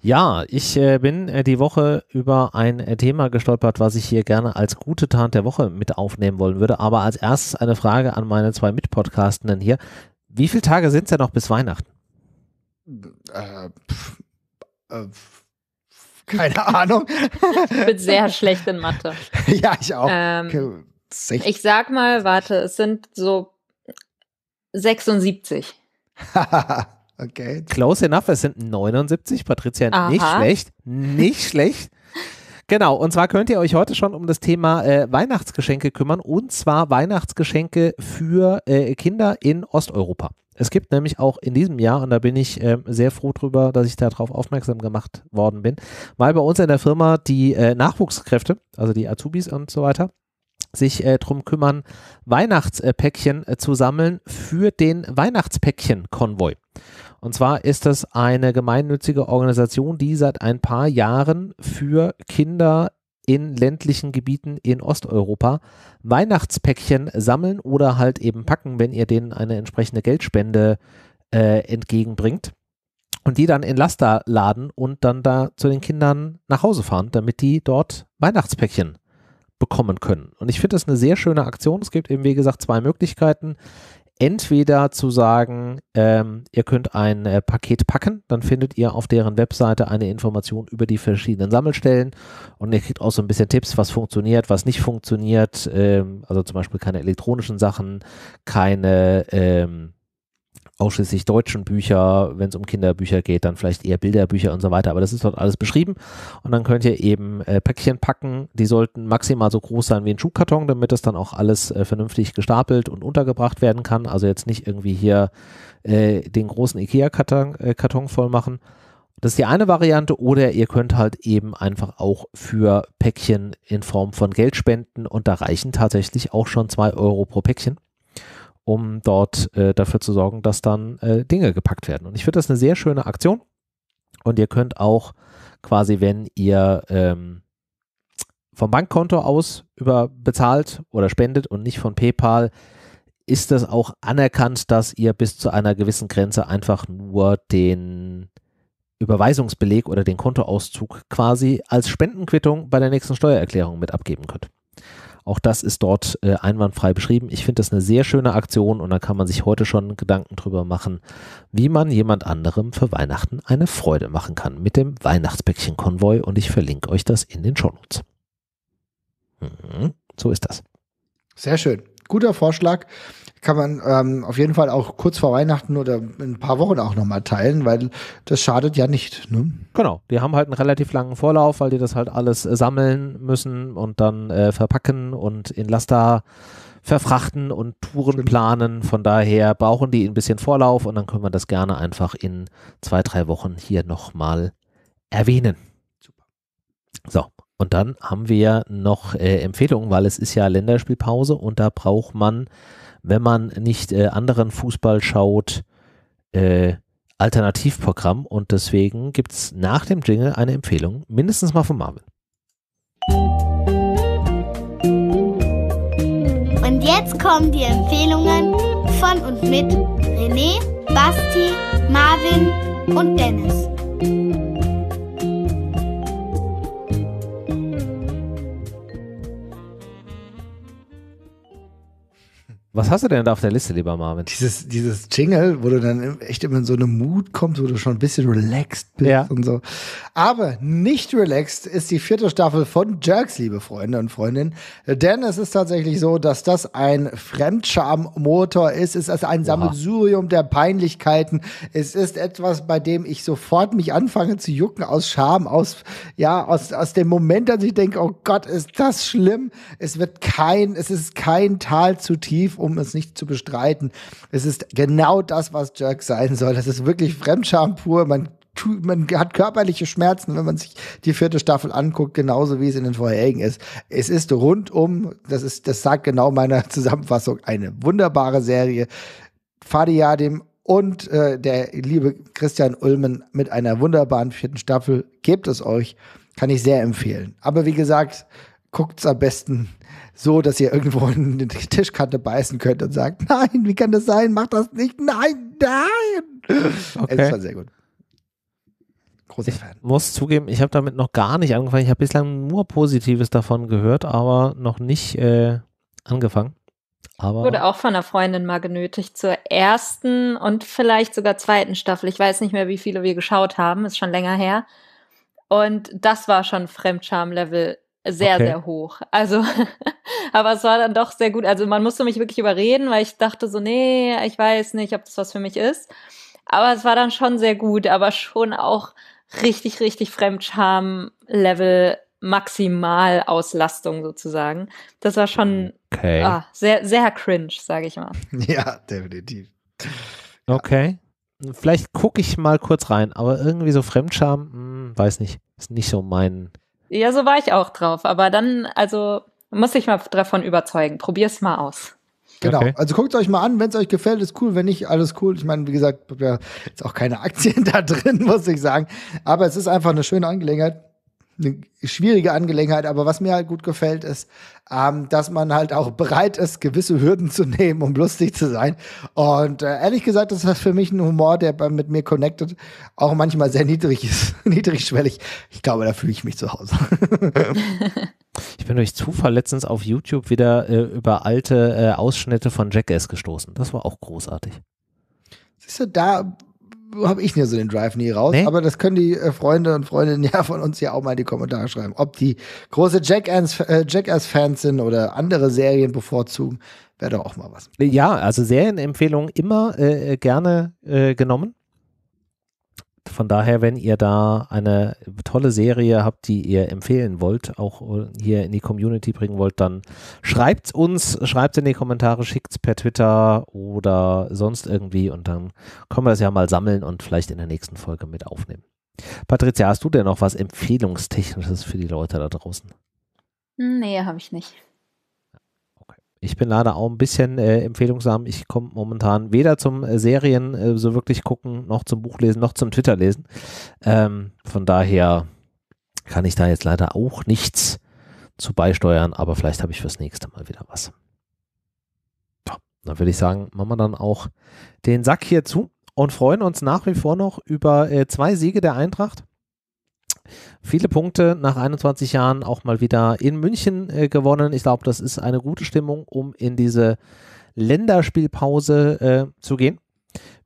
Ja, ich äh, bin äh, die Woche über ein äh, Thema gestolpert, was ich hier gerne als gute Tat der Woche mit aufnehmen wollen würde. Aber als erstes eine Frage an meine zwei Mitpodcastenden hier. Wie viele Tage sind es denn noch bis Weihnachten? Pf, keine Ahnung. ich bin sehr schlecht in Mathe. *laughs* ja, ich auch. Ähm, ich sag mal, warte, es sind so 76. *laughs* Okay. Close enough, es sind 79. Patricia, Aha. nicht schlecht. Nicht *laughs* schlecht. Genau, und zwar könnt ihr euch heute schon um das Thema äh, Weihnachtsgeschenke kümmern, und zwar Weihnachtsgeschenke für äh, Kinder in Osteuropa. Es gibt nämlich auch in diesem Jahr, und da bin ich äh, sehr froh drüber, dass ich darauf aufmerksam gemacht worden bin, weil bei uns in der Firma die äh, Nachwuchskräfte, also die Azubis und so weiter, sich äh, drum kümmern, Weihnachtspäckchen äh, zu sammeln für den Weihnachtspäckchen-Konvoi. Und zwar ist das eine gemeinnützige Organisation, die seit ein paar Jahren für Kinder in ländlichen Gebieten in Osteuropa Weihnachtspäckchen sammeln oder halt eben packen, wenn ihr denen eine entsprechende Geldspende äh, entgegenbringt und die dann in Laster laden und dann da zu den Kindern nach Hause fahren, damit die dort Weihnachtspäckchen bekommen können. Und ich finde das eine sehr schöne Aktion. Es gibt eben, wie gesagt, zwei Möglichkeiten entweder zu sagen, ähm, ihr könnt ein äh, Paket packen, dann findet ihr auf deren Webseite eine Information über die verschiedenen Sammelstellen und ihr kriegt auch so ein bisschen Tipps, was funktioniert, was nicht funktioniert. Ähm, also zum Beispiel keine elektronischen Sachen, keine ähm, ausschließlich deutschen Bücher, wenn es um Kinderbücher geht, dann vielleicht eher Bilderbücher und so weiter. Aber das ist dort alles beschrieben. Und dann könnt ihr eben äh, Päckchen packen. Die sollten maximal so groß sein wie ein Schuhkarton, damit das dann auch alles äh, vernünftig gestapelt und untergebracht werden kann. Also jetzt nicht irgendwie hier äh, den großen Ikea-Karton äh, Karton voll machen. Das ist die eine Variante. Oder ihr könnt halt eben einfach auch für Päckchen in Form von Geld spenden. Und da reichen tatsächlich auch schon zwei Euro pro Päckchen um dort äh, dafür zu sorgen, dass dann äh, Dinge gepackt werden. Und ich finde das eine sehr schöne Aktion. Und ihr könnt auch quasi, wenn ihr ähm, vom Bankkonto aus über bezahlt oder spendet und nicht von PayPal, ist das auch anerkannt, dass ihr bis zu einer gewissen Grenze einfach nur den Überweisungsbeleg oder den Kontoauszug quasi als Spendenquittung bei der nächsten Steuererklärung mit abgeben könnt. Auch das ist dort äh, einwandfrei beschrieben. Ich finde das eine sehr schöne Aktion und da kann man sich heute schon Gedanken drüber machen, wie man jemand anderem für Weihnachten eine Freude machen kann mit dem Weihnachtsbäckchen-Konvoi und ich verlinke euch das in den Shownotes. Mhm, so ist das. Sehr schön. Guter Vorschlag kann man ähm, auf jeden Fall auch kurz vor Weihnachten oder in ein paar Wochen auch nochmal teilen, weil das schadet ja nicht. Ne? Genau, die haben halt einen relativ langen Vorlauf, weil die das halt alles äh, sammeln müssen und dann äh, verpacken und in Laster verfrachten und Touren planen. Von daher brauchen die ein bisschen Vorlauf und dann können wir das gerne einfach in zwei, drei Wochen hier nochmal erwähnen. Super. So, und dann haben wir noch äh, Empfehlungen, weil es ist ja Länderspielpause und da braucht man wenn man nicht äh, anderen Fußball schaut, äh, Alternativprogramm. Und deswegen gibt es nach dem Jingle eine Empfehlung, mindestens mal von Marvin. Und jetzt kommen die Empfehlungen von und mit René, Basti, Marvin und Dennis. Was hast du denn da auf der Liste, lieber Marvin? Dieses, dieses Jingle, wo du dann echt immer in so eine Mut kommst, wo du schon ein bisschen relaxed bist ja. und so. Aber nicht relaxed ist die vierte Staffel von Jerks, liebe Freunde und Freundinnen. Denn es ist tatsächlich so, dass das ein Fremdscham-Motor ist. Es ist ein Sammelsurium der Peinlichkeiten. Es ist etwas, bei dem ich sofort mich anfange zu jucken aus Scham, aus, ja, aus, aus dem Moment, dass ich denke, oh Gott, ist das schlimm. Es wird kein, es ist kein Tal zu tief um es nicht zu bestreiten. Es ist genau das, was Jerk sein soll. Das ist wirklich Fremdscham pur. Man man hat körperliche Schmerzen, wenn man sich die vierte Staffel anguckt, genauso wie es in den vorherigen ist. Es ist rundum, das ist, das sagt genau meine *laughs* Zusammenfassung, eine wunderbare Serie. Fadia dem und äh, der liebe Christian Ulmen mit einer wunderbaren vierten Staffel. Gebt es euch, kann ich sehr empfehlen. Aber wie gesagt, guckt es am besten so, dass ihr irgendwo in die Tischkante beißen könnt und sagt, nein, wie kann das sein? Macht das nicht. Nein, nein. Also, okay. Es war sehr gut. Großer ich Fan. muss zugeben, ich habe damit noch gar nicht angefangen. Ich habe bislang nur Positives davon gehört, aber noch nicht äh, angefangen. Aber wurde auch von einer Freundin mal genötigt zur ersten und vielleicht sogar zweiten Staffel. Ich weiß nicht mehr, wie viele wir geschaut haben, ist schon länger her. Und das war schon Fremdscham-Level sehr, okay. sehr hoch. Also, *laughs* aber es war dann doch sehr gut. Also man musste mich wirklich überreden, weil ich dachte so, nee, ich weiß nicht, ob das was für mich ist. Aber es war dann schon sehr gut, aber schon auch richtig, richtig Fremdscham-Level Maximalauslastung sozusagen. Das war schon okay. ah, sehr, sehr cringe, sage ich mal. *laughs* Ja, definitiv. Okay. Vielleicht gucke ich mal kurz rein, aber irgendwie so Fremdscham, hm, weiß nicht, ist nicht so mein ja, so war ich auch drauf. Aber dann, also muss ich mal davon überzeugen. Probier's mal aus. Genau. Okay. Also guckt euch mal an, wenn es euch gefällt, ist cool. Wenn nicht, alles cool. Ich meine, wie gesagt, ist auch keine *laughs* Aktien da drin, muss ich sagen. Aber es ist einfach eine schöne Angelegenheit eine schwierige Angelegenheit. Aber was mir halt gut gefällt, ist, ähm, dass man halt auch bereit ist, gewisse Hürden zu nehmen, um lustig zu sein. Und äh, ehrlich gesagt, das ist für mich ein Humor, der mit mir connected auch manchmal sehr niedrig ist, *laughs* niedrigschwellig. Ich glaube, da fühle ich mich zu Hause. ich bin durch Zufall letztens auf YouTube wieder äh, über alte äh, Ausschnitte von Jackass gestoßen. Das war auch großartig. Siehst du, da habe ich mir so den Drive nie raus. Nee? Aber das können die äh, Freunde und Freundinnen ja von uns ja auch mal in die Kommentare schreiben. Ob die große äh, Jackass-Fans äh, Jackass sind oder andere Serien bevorzugen, wäre doch auch mal was. Ja, also Serienempfehlungen immer äh, äh gerne äh, genommen von daher, wenn ihr da eine tolle Serie habt, die ihr empfehlen wollt, auch hier in die Community bringen wollt, dann schreibt uns, schreibt in die Kommentare, schickt es per Twitter oder sonst irgendwie und dann können wir das ja mal sammeln und vielleicht in der nächsten Folge mit aufnehmen. Patricia, hast du denn noch was Empfehlungstechnisches für die Leute da draußen? Nee, habe ich nicht ich bin leider auch ein bisschen äh, empfehlungsarm. Ich komme momentan weder zum äh, Serien äh, so wirklich gucken, noch zum Buchlesen, noch zum Twitter lesen. Ähm, von daher kann ich da jetzt leider auch nichts zu beisteuern, aber vielleicht habe ich fürs nächste Mal wieder was. Ja, dann würde ich sagen, machen wir dann auch den Sack hier zu und freuen uns nach wie vor noch über äh, zwei Siege der Eintracht viele Punkte nach 21 Jahren auch mal wieder in München äh, gewonnen. Ich glaube, das ist eine gute Stimmung, um in diese Länderspielpause äh, zu gehen.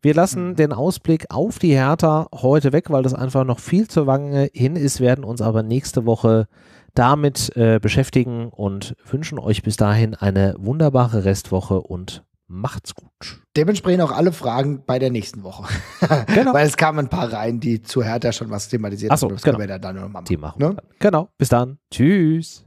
Wir lassen mhm. den Ausblick auf die Hertha heute weg, weil das einfach noch viel zu lange hin ist, werden uns aber nächste Woche damit äh, beschäftigen und wünschen euch bis dahin eine wunderbare Restwoche und Macht's gut. Dementsprechend auch alle Fragen bei der nächsten Woche. *laughs* Genau. Weil es kamen ein paar rein, die zu Hertha schon was thematisiert haben. so, Das genau. können wir dann nochmal machen. Die machen ne? Genau. Bis dann. Tschüss.